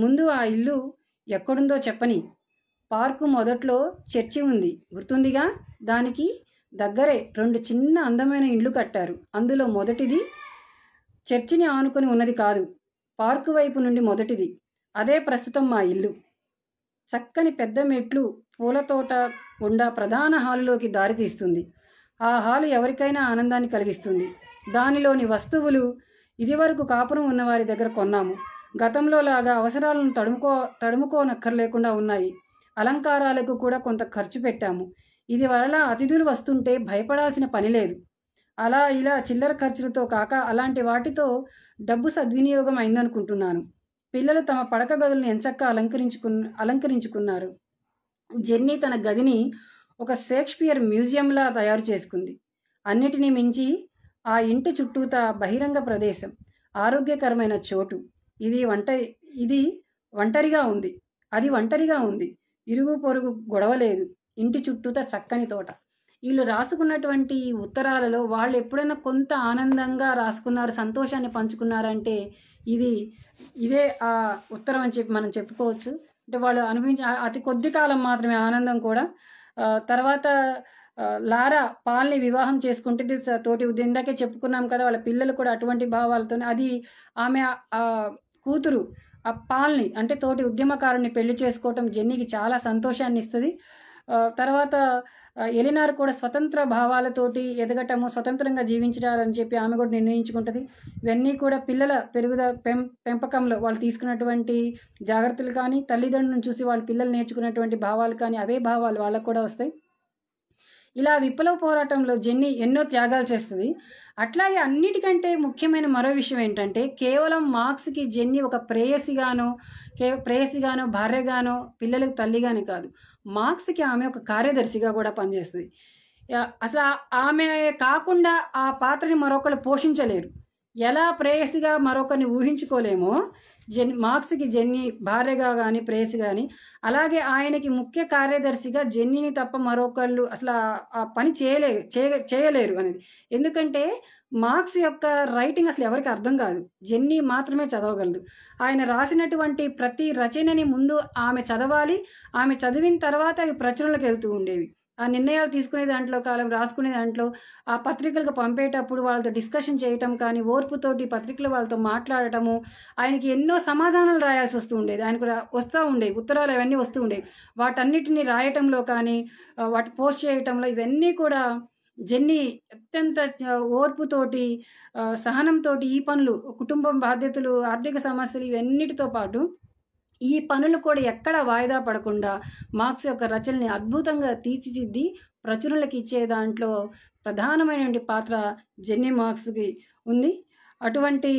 ముందు ఆ ఇల్లు ఎక్కడుందో చెప్పని పార్కు మొదట్లో చర్చి ఉంది గుర్తుందిగా దానికి దగ్గరే రెండు చిన్న అందమైన ఇండ్లు కట్టారు అందులో మొదటిది చర్చిని ఆనుకొని ఉన్నది కాదు పార్కు వైపు నుండి మొదటిది అదే ప్రస్తుతం మా ఇల్లు చక్కని పెద్ద మెట్లు పూలతోట గుండా ప్రధాన హాలులోకి దారితీస్తుంది ఆ హాలు ఎవరికైనా ఆనందాన్ని కలిగిస్తుంది దానిలోని వస్తువులు ఇదివరకు కాపురం ఉన్నవారి దగ్గర కొన్నాము గతంలో లాగా అవసరాలను తడుముకో తడుముకోనక్కర్లేకుండా ఉన్నాయి అలంకారాలకు కూడా కొంత ఖర్చు పెట్టాము ఇది వలన అతిథులు వస్తుంటే భయపడాల్సిన పని లేదు అలా ఇలా చిల్లర ఖర్చులతో కాక అలాంటి వాటితో డబ్బు సద్వినియోగం అయిందనుకుంటున్నాను పిల్లలు తమ పడక గదులను ఎంచక్క అలంకరించుకు అలంకరించుకున్నారు జెన్నీ తన గదిని ఒక షేక్స్పియర్ మ్యూజియంలా తయారు చేసుకుంది అన్నిటినీ మించి ఆ ఇంటి చుట్టూత బహిరంగ ప్రదేశం ఆరోగ్యకరమైన చోటు ఇది వంట ఇది ఒంటరిగా ఉంది అది ఒంటరిగా ఉంది ఇరుగు పొరుగు గొడవలేదు ఇంటి చుట్టూత చక్కని తోట వీళ్ళు రాసుకున్నటువంటి ఉత్తరాలలో వాళ్ళు ఎప్పుడైనా కొంత ఆనందంగా రాసుకున్నారు సంతోషాన్ని పంచుకున్నారంటే ఇది ఇదే ఆ ఉత్తరం అని చెప్పి మనం చెప్పుకోవచ్చు అంటే వాళ్ళు అనుభవించ అతి కొద్ది కాలం మాత్రమే ఆనందం కూడా తర్వాత లారా పాల్ని వివాహం చేసుకుంటే తోటి ఇందాకే చెప్పుకున్నాం కదా వాళ్ళ పిల్లలు కూడా అటువంటి భావాలతో అది ఆమె కూతురు ఆ పాల్ని అంటే తోటి ఉద్యమకారుణ్ణి పెళ్లి చేసుకోవటం జెన్నీకి చాలా సంతోషాన్ని ఇస్తుంది తర్వాత ఎలినార్ కూడా స్వతంత్ర భావాలతోటి ఎదగటము స్వతంత్రంగా జీవించడాలని చెప్పి ఆమె కూడా నిర్ణయించుకుంటుంది ఇవన్నీ కూడా పిల్లల పెరుగుద పెం పెంపకంలో వాళ్ళు తీసుకున్నటువంటి జాగ్రత్తలు కానీ తల్లిదండ్రులను చూసి వాళ్ళ పిల్లలు నేర్చుకున్నటువంటి భావాలు కానీ అవే భావాలు వాళ్ళకు కూడా వస్తాయి ఇలా విప్లవ పోరాటంలో జెన్నీ ఎన్నో త్యాగాలు చేస్తుంది అట్లాగే అన్నిటికంటే ముఖ్యమైన మరో విషయం ఏంటంటే కేవలం మార్క్స్కి జెన్నీ ఒక ప్రేయసిగానో కే ప్రేయసిగానో భార్యగానో పిల్లలకు తల్లిగానే కాదు మార్క్స్కి ఆమె ఒక కార్యదర్శిగా కూడా పనిచేస్తుంది అసలు ఆమె కాకుండా ఆ పాత్రని మరొకరు పోషించలేరు ఎలా ప్రేయసిగా మరొకరిని ఊహించుకోలేమో జెన్ మార్క్స్కి జెన్నీ భార్యగా కానీ ప్రేయసి కానీ అలాగే ఆయనకి ముఖ్య కార్యదర్శిగా జెన్నీని తప్ప మరొకళ్ళు అసలు ఆ పని చేయలే చేయలేరు అనేది ఎందుకంటే మార్క్స్ యొక్క రైటింగ్ అసలు ఎవరికి అర్థం కాదు జెన్నీ మాత్రమే చదవగలదు ఆయన రాసినటువంటి ప్రతి రచనని ముందు ఆమె చదవాలి ఆమె చదివిన తర్వాత అవి ప్రచురణలకు వెళ్తూ ఉండేవి ఆ నిర్ణయాలు తీసుకునే దాంట్లో కాలం రాసుకునే దాంట్లో ఆ పత్రికలకు పంపేటప్పుడు వాళ్ళతో డిస్కషన్ చేయటం కానీ ఓర్పుతోటి పత్రికలు వాళ్ళతో మాట్లాడటము ఆయనకి ఎన్నో సమాధానాలు రాయాల్సి వస్తూ ఉండేది ఆయనకు వస్తూ ఉండేవి ఉత్తరాలు అవన్నీ వస్తూ ఉండేవి వాటన్నిటిని రాయటంలో కానీ వాటి పోస్ట్ చేయటంలో ఇవన్నీ కూడా జెన్నీ అత్యంత ఓర్పుతోటి సహనంతో ఈ పనులు కుటుంబం బాధ్యతలు ఆర్థిక సమస్యలు ఇవన్నిటితో పాటు ఈ పనులు కూడా ఎక్కడ వాయిదా పడకుండా మార్క్స్ యొక్క రచనని అద్భుతంగా తీర్చిదిద్ది ప్రచురులకు ఇచ్చే దాంట్లో ప్రధానమైనటువంటి పాత్ర జెన్నీ మార్క్స్కి ఉంది అటువంటి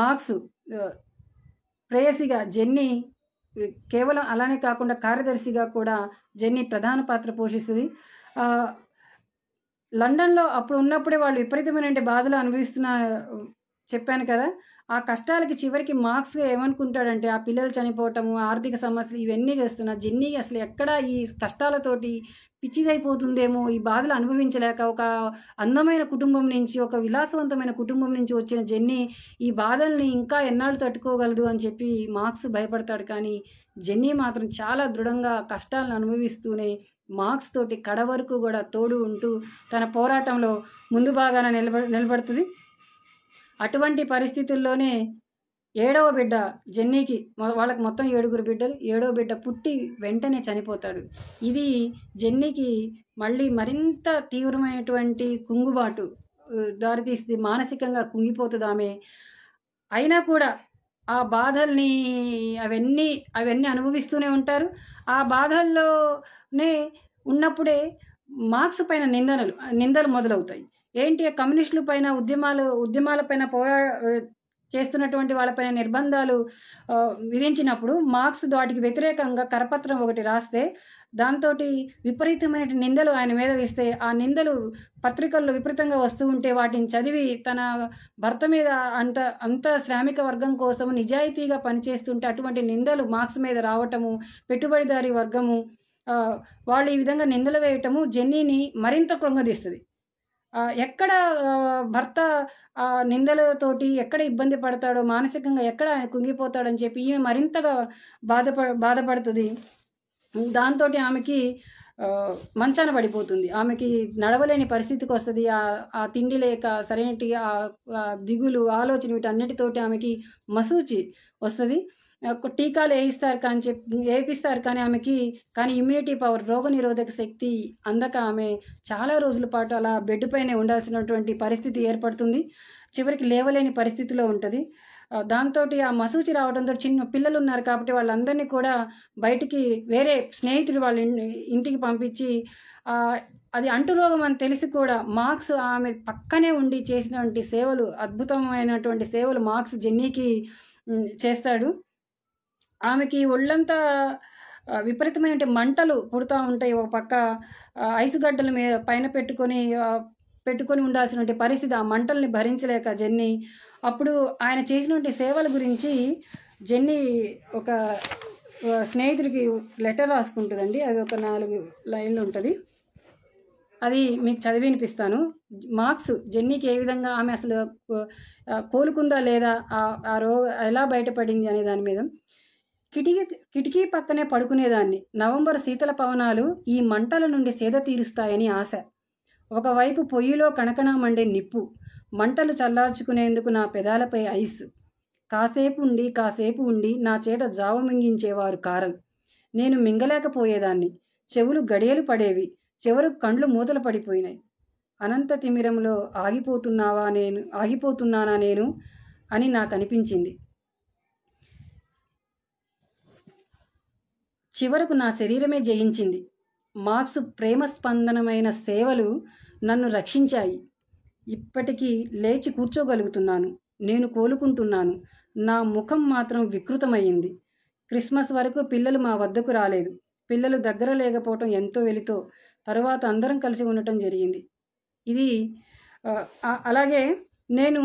మార్క్స్ ప్రేయసిగా జెన్నీ కేవలం అలానే కాకుండా కార్యదర్శిగా కూడా జెన్నీ ప్రధాన పాత్ర పోషిస్తుంది లండన్లో అప్పుడు ఉన్నప్పుడే వాళ్ళు విపరీతమైన బాధలు అనుభవిస్తున్న చెప్పాను కదా ఆ కష్టాలకి చివరికి మార్క్స్గా ఏమనుకుంటాడంటే ఆ పిల్లలు చనిపోవటము ఆర్థిక సమస్యలు ఇవన్నీ చేస్తున్న జిన్నీ అసలు ఎక్కడ ఈ కష్టాలతోటి పిచ్చిదైపోతుందేమో ఈ బాధలు అనుభవించలేక ఒక అందమైన కుటుంబం నుంచి ఒక విలాసవంతమైన కుటుంబం నుంచి వచ్చిన జెన్నీ ఈ బాధల్ని ఇంకా ఎన్నాళ్ళు తట్టుకోగలదు అని చెప్పి మార్క్స్ భయపడతాడు కానీ జెన్నీ మాత్రం చాలా దృఢంగా కష్టాలను అనుభవిస్తూనే మార్క్స్ తోటి కడ వరకు కూడా తోడు ఉంటూ తన పోరాటంలో ముందు బాగాన నిలబ నిలబడుతుంది అటువంటి పరిస్థితుల్లోనే ఏడవ బిడ్డ జెన్నీకి వాళ్ళకి మొత్తం ఏడుగురు బిడ్డలు ఏడవ బిడ్డ పుట్టి వెంటనే చనిపోతాడు ఇది జెన్నీకి మళ్ళీ మరింత తీవ్రమైనటువంటి కుంగుబాటు దారితీస్తుంది మానసికంగా కుంగిపోతుంది ఆమె అయినా కూడా ఆ బాధల్ని అవన్నీ అవన్నీ అనుభవిస్తూనే ఉంటారు ఆ బాధల్లోనే ఉన్నప్పుడే మార్క్స్ పైన నిందనలు నిందలు మొదలవుతాయి ఏంటి కమ్యూనిస్టుల పైన ఉద్యమాలు ఉద్యమాల పైన పోరా చేస్తున్నటువంటి వాళ్ళపైన నిర్బంధాలు విధించినప్పుడు మార్క్స్ వాటికి వ్యతిరేకంగా కరపత్రం ఒకటి రాస్తే దాంతో విపరీతమైన నిందలు ఆయన మీద వేస్తే ఆ నిందలు పత్రికల్లో విపరీతంగా వస్తూ ఉంటే వాటిని చదివి తన భర్త మీద అంత అంత శ్రామిక వర్గం కోసం నిజాయితీగా పనిచేస్తుంటే అటువంటి నిందలు మార్క్స్ మీద రావటము పెట్టుబడిదారి వర్గము వాళ్ళు ఈ విధంగా నిందలు వేయటము జెన్నీని మరింత కృంగదీస్తుంది ఎక్కడ భర్త నిందలతోటి ఎక్కడ ఇబ్బంది పడతాడో మానసికంగా ఎక్కడ ఆయన కుంగిపోతాడని చెప్పి ఈమె మరింతగా బాధప బాధపడుతుంది దాంతో ఆమెకి మంచాన పడిపోతుంది ఆమెకి నడవలేని పరిస్థితికి వస్తుంది ఆ తిండి లేక సరైన దిగులు ఆలోచన వీటన్నిటితోటి ఆమెకి మసూచి వస్తుంది టీకాలు వేయిస్తారు కానీ చెప్పి వేయిస్తారు కానీ ఆమెకి కానీ ఇమ్యూనిటీ పవర్ రోగనిరోధక శక్తి అందక ఆమె చాలా రోజుల పాటు అలా బెడ్ పైన ఉండాల్సినటువంటి పరిస్థితి ఏర్పడుతుంది చివరికి లేవలేని పరిస్థితిలో ఉంటుంది దాంతో ఆ మసూచి రావడంతో చిన్న పిల్లలు ఉన్నారు కాబట్టి వాళ్ళందరినీ కూడా బయటికి వేరే స్నేహితుడు వాళ్ళ ఇంటికి పంపించి అది అంటురోగం అని తెలిసి కూడా మార్క్స్ ఆమె పక్కనే ఉండి చేసినటువంటి సేవలు అద్భుతమైనటువంటి సేవలు మార్క్స్ జెన్నీకి చేస్తాడు ఆమెకి ఒళ్ళంతా విపరీతమైన మంటలు పుడుతూ ఉంటాయి ఒక పక్క ఐసు గడ్డల మీద పైన పెట్టుకొని పెట్టుకొని ఉండాల్సినటువంటి పరిస్థితి ఆ మంటల్ని భరించలేక జెన్నీ అప్పుడు ఆయన చేసినటువంటి సేవల గురించి జెన్నీ ఒక స్నేహితుడికి లెటర్ రాసుకుంటుందండి అది ఒక నాలుగు లైన్లు ఉంటుంది అది మీకు చదివినిపిస్తాను మార్క్స్ జెన్నీకి ఏ విధంగా ఆమె అసలు కోలుకుందా లేదా ఆ రో ఎలా బయటపడింది అనే దాని మీద కిటికీ కిటికీ పక్కనే పడుకునేదాన్ని నవంబర్ శీతల పవనాలు ఈ మంటల నుండి సేద తీరుస్తాయని ఆశ ఒకవైపు పొయ్యిలో కణకణ మండే నిప్పు మంటలు చల్లార్చుకునేందుకు నా పెదాలపై ఐస్ కాసేపు ఉండి కాసేపు ఉండి నా చేత జావు మింగించేవారు కారల్ నేను మింగలేకపోయేదాన్ని చెవులు గడియలు పడేవి చెవరు కండ్లు మూతలు పడిపోయినాయి అనంత తిమిరంలో ఆగిపోతున్నావా నేను ఆగిపోతున్నానా నేను అని నాకు అనిపించింది చివరకు నా శరీరమే జయించింది మార్క్స్ ప్రేమ స్పందనమైన సేవలు నన్ను రక్షించాయి ఇప్పటికీ లేచి కూర్చోగలుగుతున్నాను నేను కోలుకుంటున్నాను నా ముఖం మాత్రం వికృతమైంది క్రిస్మస్ వరకు పిల్లలు మా వద్దకు రాలేదు పిల్లలు దగ్గర లేకపోవటం ఎంతో వెలితో తరువాత అందరం కలిసి ఉండటం జరిగింది ఇది అలాగే నేను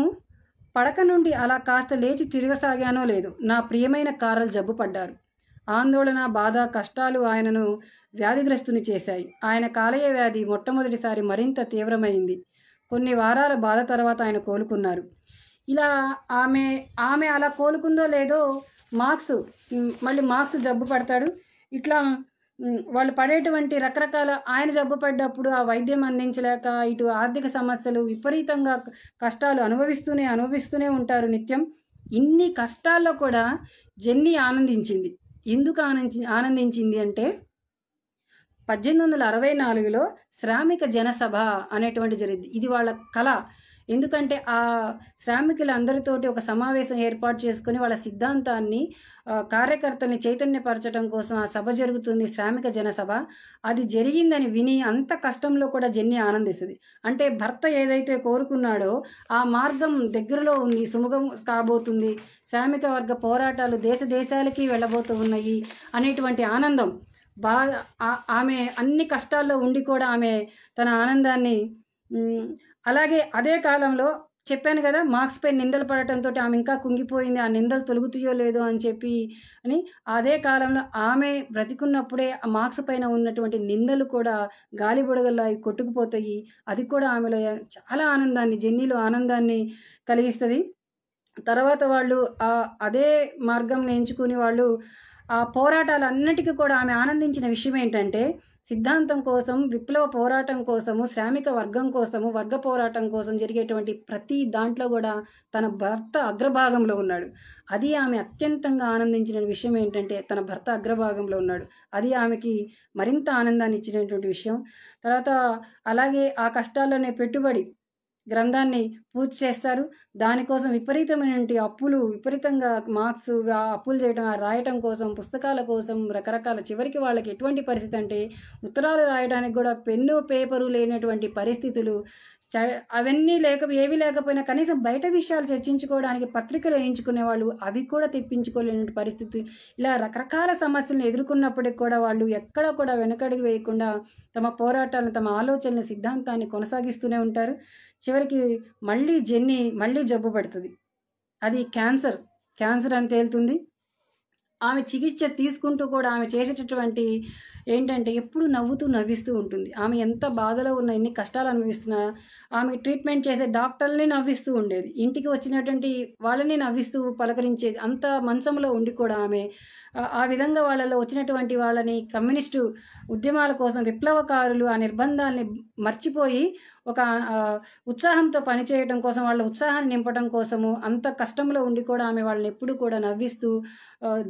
పడక నుండి అలా కాస్త లేచి తిరగసాగానో లేదు నా ప్రియమైన కారలు జబ్బు పడ్డారు ఆందోళన బాధ కష్టాలు ఆయనను వ్యాధిగ్రస్తుని చేశాయి ఆయన కాలయ వ్యాధి మొట్టమొదటిసారి మరింత తీవ్రమైంది కొన్ని వారాల బాధ తర్వాత ఆయన కోలుకున్నారు ఇలా ఆమె ఆమె అలా కోలుకుందో లేదో మార్క్స్ మళ్ళీ మార్క్స్ జబ్బు పడతాడు ఇట్లా వాళ్ళు పడేటువంటి రకరకాల ఆయన జబ్బు పడ్డప్పుడు ఆ వైద్యం అందించలేక ఇటు ఆర్థిక సమస్యలు విపరీతంగా కష్టాలు అనుభవిస్తూనే అనుభవిస్తూనే ఉంటారు నిత్యం ఇన్ని కష్టాల్లో కూడా జెన్నీ ఆనందించింది ఎందుకు ఆనంది ఆనందించింది అంటే పద్దెనిమిది వందల అరవై నాలుగులో శ్రామిక జనసభ అనేటువంటి జరిగింది ఇది వాళ్ళ కళ ఎందుకంటే ఆ శ్రామికులందరితోటి ఒక సమావేశం ఏర్పాటు చేసుకుని వాళ్ళ సిద్ధాంతాన్ని కార్యకర్తల్ని చైతన్యపరచడం కోసం ఆ సభ జరుగుతుంది శ్రామిక జనసభ అది జరిగిందని విని అంత కష్టంలో కూడా జెన్ని ఆనందిస్తుంది అంటే భర్త ఏదైతే కోరుకున్నాడో ఆ మార్గం దగ్గరలో ఉంది సుముఖం కాబోతుంది శ్రామిక వర్గ పోరాటాలు దేశ దేశాలకి వెళ్ళబోతూ ఉన్నాయి అనేటువంటి ఆనందం బా ఆమె అన్ని కష్టాల్లో ఉండి కూడా ఆమె తన ఆనందాన్ని అలాగే అదే కాలంలో చెప్పాను కదా పై నిందలు పడటంతో ఆమె ఇంకా కుంగిపోయింది ఆ నిందలు తొలుగుతాయో లేదో అని చెప్పి అని అదే కాలంలో ఆమె బ్రతికున్నప్పుడే ఆ మార్క్స్ పైన ఉన్నటువంటి నిందలు కూడా గాలి బుడగల్లా కొట్టుకుపోతాయి అది కూడా ఆమెలో చాలా ఆనందాన్ని జెన్నీలో ఆనందాన్ని కలిగిస్తుంది తర్వాత వాళ్ళు ఆ అదే మార్గంని ఎంచుకుని వాళ్ళు ఆ పోరాటాలన్నిటికీ కూడా ఆమె ఆనందించిన విషయం ఏంటంటే సిద్ధాంతం కోసం విప్లవ పోరాటం కోసము శ్రామిక వర్గం కోసము వర్గ పోరాటం కోసం జరిగేటువంటి ప్రతి దాంట్లో కూడా తన భర్త అగ్రభాగంలో ఉన్నాడు అది ఆమె అత్యంతంగా ఆనందించిన విషయం ఏంటంటే తన భర్త అగ్రభాగంలో ఉన్నాడు అది ఆమెకి మరింత ఆనందాన్ని ఇచ్చినటువంటి విషయం తర్వాత అలాగే ఆ కష్టాల్లోనే పెట్టుబడి గ్రంథాన్ని పూర్తి చేస్తారు దానికోసం విపరీతమైనటువంటి అప్పులు విపరీతంగా మార్క్స్ అప్పులు చేయడం రాయటం కోసం పుస్తకాల కోసం రకరకాల చివరికి వాళ్ళకి ఎటువంటి పరిస్థితి అంటే ఉత్తరాలు రాయడానికి కూడా పెన్ను పేపరు లేనటువంటి పరిస్థితులు అవన్నీ లేక ఏవి లేకపోయినా కనీసం బయట విషయాలు చర్చించుకోవడానికి పత్రికలు వేయించుకునే వాళ్ళు అవి కూడా తెప్పించుకోలేని పరిస్థితి ఇలా రకరకాల సమస్యలను ఎదుర్కొన్నప్పటికి కూడా వాళ్ళు ఎక్కడ కూడా వెనకడికి వేయకుండా తమ పోరాటాలను తమ ఆలోచనల సిద్ధాంతాన్ని కొనసాగిస్తూనే ఉంటారు చివరికి మళ్ళీ జెన్ని మళ్ళీ జబ్బు పడుతుంది అది క్యాన్సర్ క్యాన్సర్ అని తేలుతుంది ఆమె చికిత్స తీసుకుంటూ కూడా ఆమె చేసేటటువంటి ఏంటంటే ఎప్పుడు నవ్వుతూ నవ్విస్తూ ఉంటుంది ఆమె ఎంత బాధలో ఉన్న ఎన్ని కష్టాలు అనుభవిస్తున్నా ఆమె ట్రీట్మెంట్ చేసే డాక్టర్ని నవ్విస్తూ ఉండేది ఇంటికి వచ్చినటువంటి వాళ్ళని నవ్విస్తూ పలకరించేది అంత మంచంలో ఉండి కూడా ఆమె ఆ విధంగా వాళ్ళలో వచ్చినటువంటి వాళ్ళని కమ్యూనిస్టు ఉద్యమాల కోసం విప్లవకారులు ఆ నిర్బంధాలని మర్చిపోయి ఒక ఉత్సాహంతో పనిచేయడం కోసం వాళ్ళ ఉత్సాహాన్ని నింపడం కోసము అంత కష్టంలో ఉండి కూడా ఆమె వాళ్ళని ఎప్పుడూ కూడా నవ్విస్తూ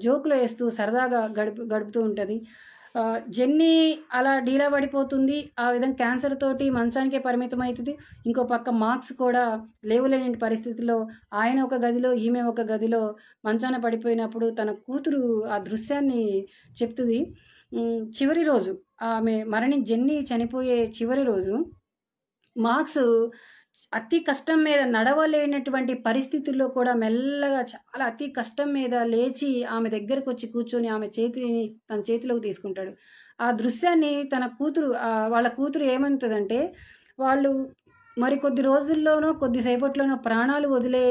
జోకులు వేస్తూ సరదాగా గడుపు గడుపుతూ ఉంటుంది జెన్నీ అలా డీలా పడిపోతుంది ఆ విధంగా క్యాన్సర్ తోటి మంచానికే పరిమితం అవుతుంది ఇంకో పక్క మార్క్స్ కూడా లేవులేని పరిస్థితిలో ఆయన ఒక గదిలో ఈమె ఒక గదిలో మంచాన పడిపోయినప్పుడు తన కూతురు ఆ దృశ్యాన్ని చెప్తుంది చివరి రోజు ఆమె మరణి జెన్నీ చనిపోయే చివరి రోజు మార్క్స్ అతి కష్టం మీద నడవలేనటువంటి పరిస్థితుల్లో కూడా మెల్లగా చాలా అతి కష్టం మీద లేచి ఆమె దగ్గరకు వచ్చి కూర్చొని ఆమె చేతిని తన చేతిలోకి తీసుకుంటాడు ఆ దృశ్యాన్ని తన కూతురు వాళ్ళ కూతురు ఏమంటుందంటే వాళ్ళు మరి కొద్ది రోజుల్లోనో కొద్దిసేపట్లోనో ప్రాణాలు వదిలే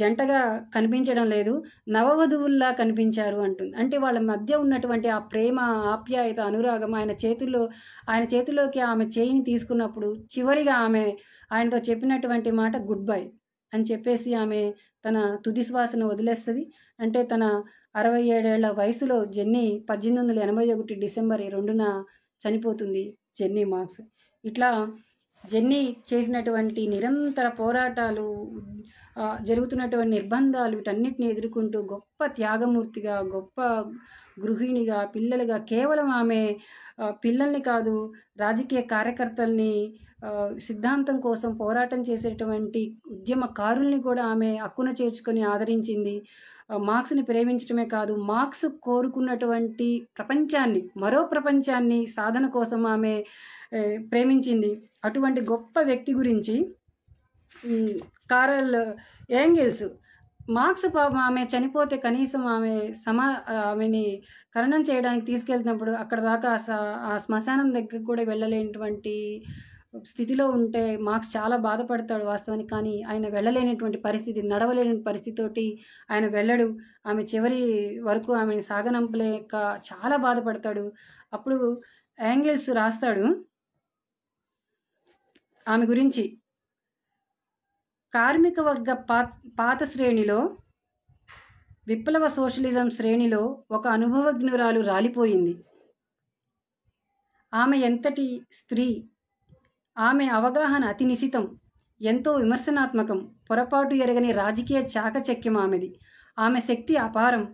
జంటగా కనిపించడం లేదు నవవధువుల్లా కనిపించారు అంటుంది అంటే వాళ్ళ మధ్య ఉన్నటువంటి ఆ ప్రేమ ఆప్యాయత అనురాగం ఆయన చేతుల్లో ఆయన చేతిలోకి ఆమె చేయిని తీసుకున్నప్పుడు చివరిగా ఆమె ఆయనతో చెప్పినటువంటి మాట గుడ్ బై అని చెప్పేసి ఆమె తన తుది శ్వాసను వదిలేస్తుంది అంటే తన అరవై ఏడేళ్ల వయసులో జెన్నీ పద్దెనిమిది వందల ఎనభై ఒకటి డిసెంబర్ రెండున చనిపోతుంది జెన్నీ మార్క్స్ ఇట్లా జెన్నీ చేసినటువంటి నిరంతర పోరాటాలు జరుగుతున్నటువంటి నిర్బంధాలు వీటన్నిటిని ఎదుర్కొంటూ గొప్ప త్యాగమూర్తిగా గొప్ప గృహిణిగా పిల్లలుగా కేవలం ఆమె పిల్లల్ని కాదు రాజకీయ కార్యకర్తల్ని సిద్ధాంతం కోసం పోరాటం చేసేటువంటి ఉద్యమకారుల్ని కూడా ఆమె హక్కున చేర్చుకొని ఆదరించింది మార్క్స్ని ప్రేమించడమే కాదు మార్క్స్ కోరుకున్నటువంటి ప్రపంచాన్ని మరో ప్రపంచాన్ని సాధన కోసం ఆమె ప్రేమించింది అటువంటి గొప్ప వ్యక్తి గురించి కారల్ యాంగిల్స్ మార్క్స్ ఆమె చనిపోతే కనీసం ఆమె సమా ఆమెని కరణం చేయడానికి తీసుకెళ్తున్నప్పుడు అక్కడ దాకా ఆ శ్మశానం దగ్గర కూడా వెళ్ళలేనటువంటి స్థితిలో ఉంటే మార్క్స్ చాలా బాధపడతాడు వాస్తవానికి కానీ ఆయన వెళ్ళలేనటువంటి పరిస్థితి నడవలేని పరిస్థితితోటి ఆయన వెళ్ళడు ఆమె చివరి వరకు ఆమెను సాగనంపలేక చాలా బాధపడతాడు అప్పుడు యాంగిల్స్ రాస్తాడు ఆమె గురించి కార్మిక వర్గ పాత శ్రేణిలో విప్లవ సోషలిజం శ్రేణిలో ఒక అనుభవజ్ఞురాలు రాలిపోయింది ఆమె ఎంతటి స్త్రీ ఆమె అవగాహన అతి నిశితం ఎంతో విమర్శనాత్మకం పొరపాటు ఎరగని రాజకీయ చాకచక్యం ఆమెది ఆమె శక్తి అపారం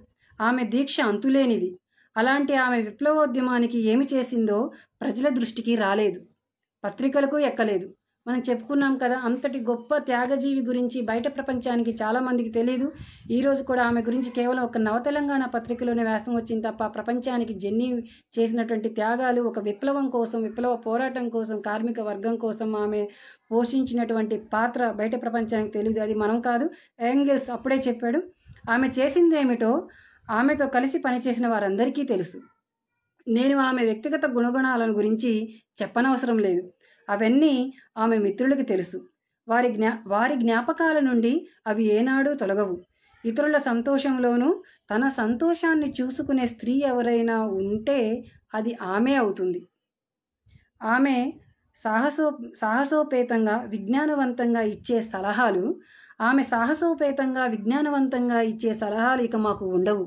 ఆమె దీక్ష అంతులేనిది అలాంటి ఆమె విప్లవోద్యమానికి ఏమి చేసిందో ప్రజల దృష్టికి రాలేదు పత్రికలకు ఎక్కలేదు మనం చెప్పుకున్నాం కదా అంతటి గొప్ప త్యాగజీవి గురించి బయట ప్రపంచానికి చాలామందికి తెలియదు ఈరోజు కూడా ఆమె గురించి కేవలం ఒక నవతెలంగాణ పత్రికలోనే వ్యాసం వచ్చింది తప్ప ప్రపంచానికి జెన్నీ చేసినటువంటి త్యాగాలు ఒక విప్లవం కోసం విప్లవ పోరాటం కోసం కార్మిక వర్గం కోసం ఆమె పోషించినటువంటి పాత్ర బయట ప్రపంచానికి తెలియదు అది మనం కాదు యాంగిల్స్ అప్పుడే చెప్పాడు ఆమె చేసింది ఏమిటో ఆమెతో కలిసి పనిచేసిన వారందరికీ తెలుసు నేను ఆమె వ్యక్తిగత గుణగుణాలను గురించి చెప్పనవసరం లేదు అవన్నీ ఆమె మిత్రులకు తెలుసు వారి జ్ఞా వారి జ్ఞాపకాల నుండి అవి ఏనాడూ తొలగవు ఇతరుల సంతోషంలోనూ తన సంతోషాన్ని చూసుకునే స్త్రీ ఎవరైనా ఉంటే అది ఆమె అవుతుంది ఆమె సాహసో సాహసోపేతంగా విజ్ఞానవంతంగా ఇచ్చే సలహాలు ఆమె సాహసోపేతంగా విజ్ఞానవంతంగా ఇచ్చే సలహాలు ఇక మాకు ఉండవు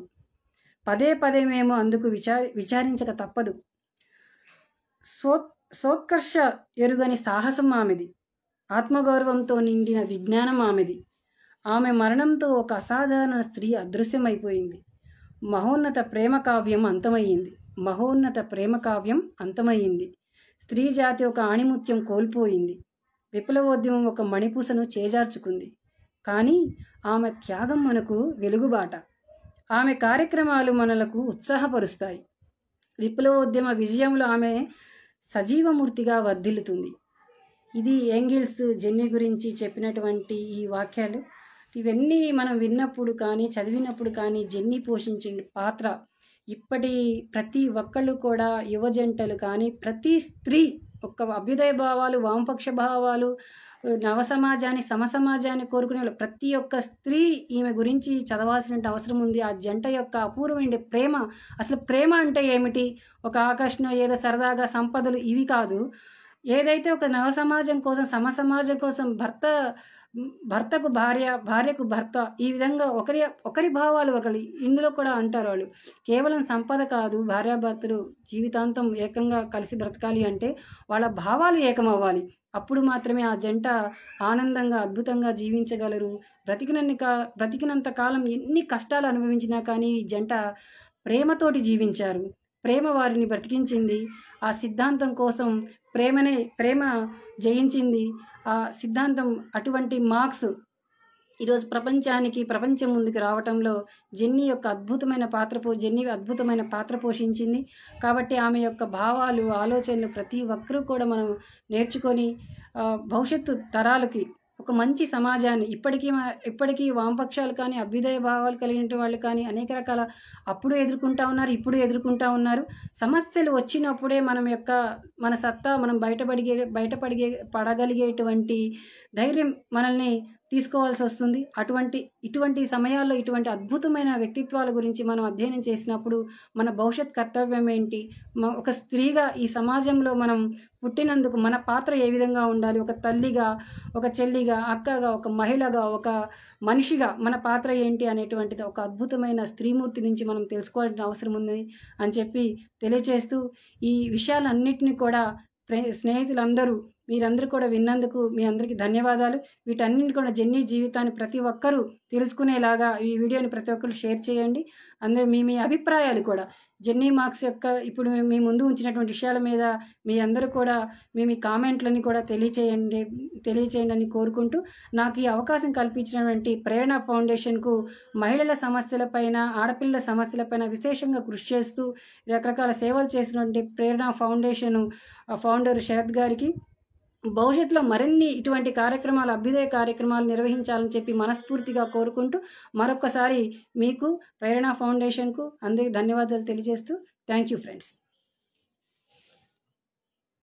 పదే పదే మేము అందుకు విచారి విచారించక తప్పదు సో సోత్కర్ష ఎరుగని సాహసం ఆమెది ఆత్మగౌరవంతో నిండిన విజ్ఞానం ఆమెది ఆమె మరణంతో ఒక అసాధారణ స్త్రీ అదృశ్యమైపోయింది మహోన్నత ప్రేమ కావ్యం అంతమయ్యింది మహోన్నత ప్రేమ కావ్యం అంతమయ్యింది స్త్రీ జాతి ఒక ఆణిముత్యం కోల్పోయింది విప్లవోద్యమం ఒక మణిపూసను చేజార్చుకుంది కానీ ఆమె త్యాగం మనకు వెలుగుబాట ఆమె కార్యక్రమాలు మనలకు ఉత్సాహపరుస్తాయి విప్లవోద్యమ విజయంలో ఆమె సజీవమూర్తిగా వర్ధిల్లుతుంది ఇది ఏంగిల్స్ జెన్ని గురించి చెప్పినటువంటి ఈ వాక్యాలు ఇవన్నీ మనం విన్నప్పుడు కానీ చదివినప్పుడు కానీ జెన్ని పోషించిన పాత్ర ఇప్పటి ప్రతి ఒక్కళ్ళు కూడా యువజంటలు కానీ ప్రతి స్త్రీ ఒక్క అభ్యుదయ భావాలు వామపక్ష భావాలు నవ సమాజాన్ని సమసమాజాన్ని కోరుకునే ప్రతి ఒక్క స్త్రీ ఈమె గురించి చదవాల్సిన అవసరం ఉంది ఆ జంట యొక్క అపూర్వమైన ప్రేమ అసలు ప్రేమ అంటే ఏమిటి ఒక ఆకర్షణ ఏదో సరదాగా సంపదలు ఇవి కాదు ఏదైతే ఒక నవ సమాజం కోసం సమ సమాజం కోసం భర్త భర్తకు భార్య భార్యకు భర్త ఈ విధంగా ఒకరి ఒకరి భావాలు ఒకరి ఇందులో కూడా అంటారు వాళ్ళు కేవలం సంపద కాదు భార్యాభర్తలు జీవితాంతం ఏకంగా కలిసి బ్రతకాలి అంటే వాళ్ళ భావాలు ఏకమవ్వాలి అప్పుడు మాత్రమే ఆ జంట ఆనందంగా అద్భుతంగా జీవించగలరు బ్రతికినన్ని కా బ్రతికినంత కాలం ఎన్ని కష్టాలు అనుభవించినా కానీ ఈ జంట ప్రేమతోటి జీవించారు ప్రేమ వారిని బ్రతికించింది ఆ సిద్ధాంతం కోసం ప్రేమనే ప్రేమ జయించింది ఆ సిద్ధాంతం అటువంటి మార్క్స్ ఈరోజు ప్రపంచానికి ప్రపంచం ముందుకు రావటంలో జెన్నీ యొక్క అద్భుతమైన పాత్ర పో జెన్నీ అద్భుతమైన పాత్ర పోషించింది కాబట్టి ఆమె యొక్క భావాలు ఆలోచనలు ప్రతి ఒక్కరూ కూడా మనం నేర్చుకొని భవిష్యత్తు తరాలకి ఒక మంచి సమాజాన్ని ఇప్పటికీ ఇప్పటికీ వామపక్షాలు కానీ అభ్యుదయ భావాలు కలిగిన వాళ్ళు కానీ అనేక రకాల అప్పుడు ఎదుర్కొంటా ఉన్నారు ఇప్పుడు ఎదుర్కొంటా ఉన్నారు సమస్యలు వచ్చినప్పుడే మనం యొక్క మన సత్తా మనం బయటపడిగే బయటపడిగే పడగలిగేటువంటి ధైర్యం మనల్ని తీసుకోవాల్సి వస్తుంది అటువంటి ఇటువంటి సమయాల్లో ఇటువంటి అద్భుతమైన వ్యక్తిత్వాల గురించి మనం అధ్యయనం చేసినప్పుడు మన భవిష్యత్ కర్తవ్యం ఏంటి ఒక స్త్రీగా ఈ సమాజంలో మనం పుట్టినందుకు మన పాత్ర ఏ విధంగా ఉండాలి ఒక తల్లిగా ఒక చెల్లిగా అక్కగా ఒక మహిళగా ఒక మనిషిగా మన పాత్ర ఏంటి అనేటువంటిది ఒక అద్భుతమైన స్త్రీమూర్తి నుంచి మనం తెలుసుకోవాల్సిన అవసరం ఉంది అని చెప్పి తెలియచేస్తూ ఈ విషయాలన్నింటినీ కూడా స్నేహితులందరూ మీరందరూ కూడా విన్నందుకు మీ అందరికీ ధన్యవాదాలు వీటన్నింటి కూడా జెన్నీ జీవితాన్ని ప్రతి ఒక్కరూ తెలుసుకునేలాగా ఈ వీడియోని ప్రతి ఒక్కరు షేర్ చేయండి అందులో మీ మీ అభిప్రాయాలు కూడా జెన్నీ మార్క్స్ యొక్క ఇప్పుడు మీ ముందు ఉంచినటువంటి విషయాల మీద మీ అందరూ కూడా మీ మీ కామెంట్లని కూడా తెలియచేయండి తెలియచేయండి అని కోరుకుంటూ నాకు ఈ అవకాశం కల్పించినటువంటి ప్రేరణ ఫౌండేషన్కు మహిళల సమస్యలపైన ఆడపిల్లల సమస్యలపైన విశేషంగా కృషి చేస్తూ రకరకాల సేవలు చేసినటువంటి ప్రేరణ ఫౌండేషన్ ఫౌండర్ శరత్ గారికి భవిష్యత్తులో మరిన్ని ఇటువంటి కార్యక్రమాలు అభ్యుదయ కార్యక్రమాలు నిర్వహించాలని చెప్పి మనస్ఫూర్తిగా కోరుకుంటూ మరొకసారి మీకు ప్రేరణ ఫౌండేషన్కు అందరికీ ధన్యవాదాలు తెలియజేస్తూ థ్యాంక్ యూ ఫ్రెండ్స్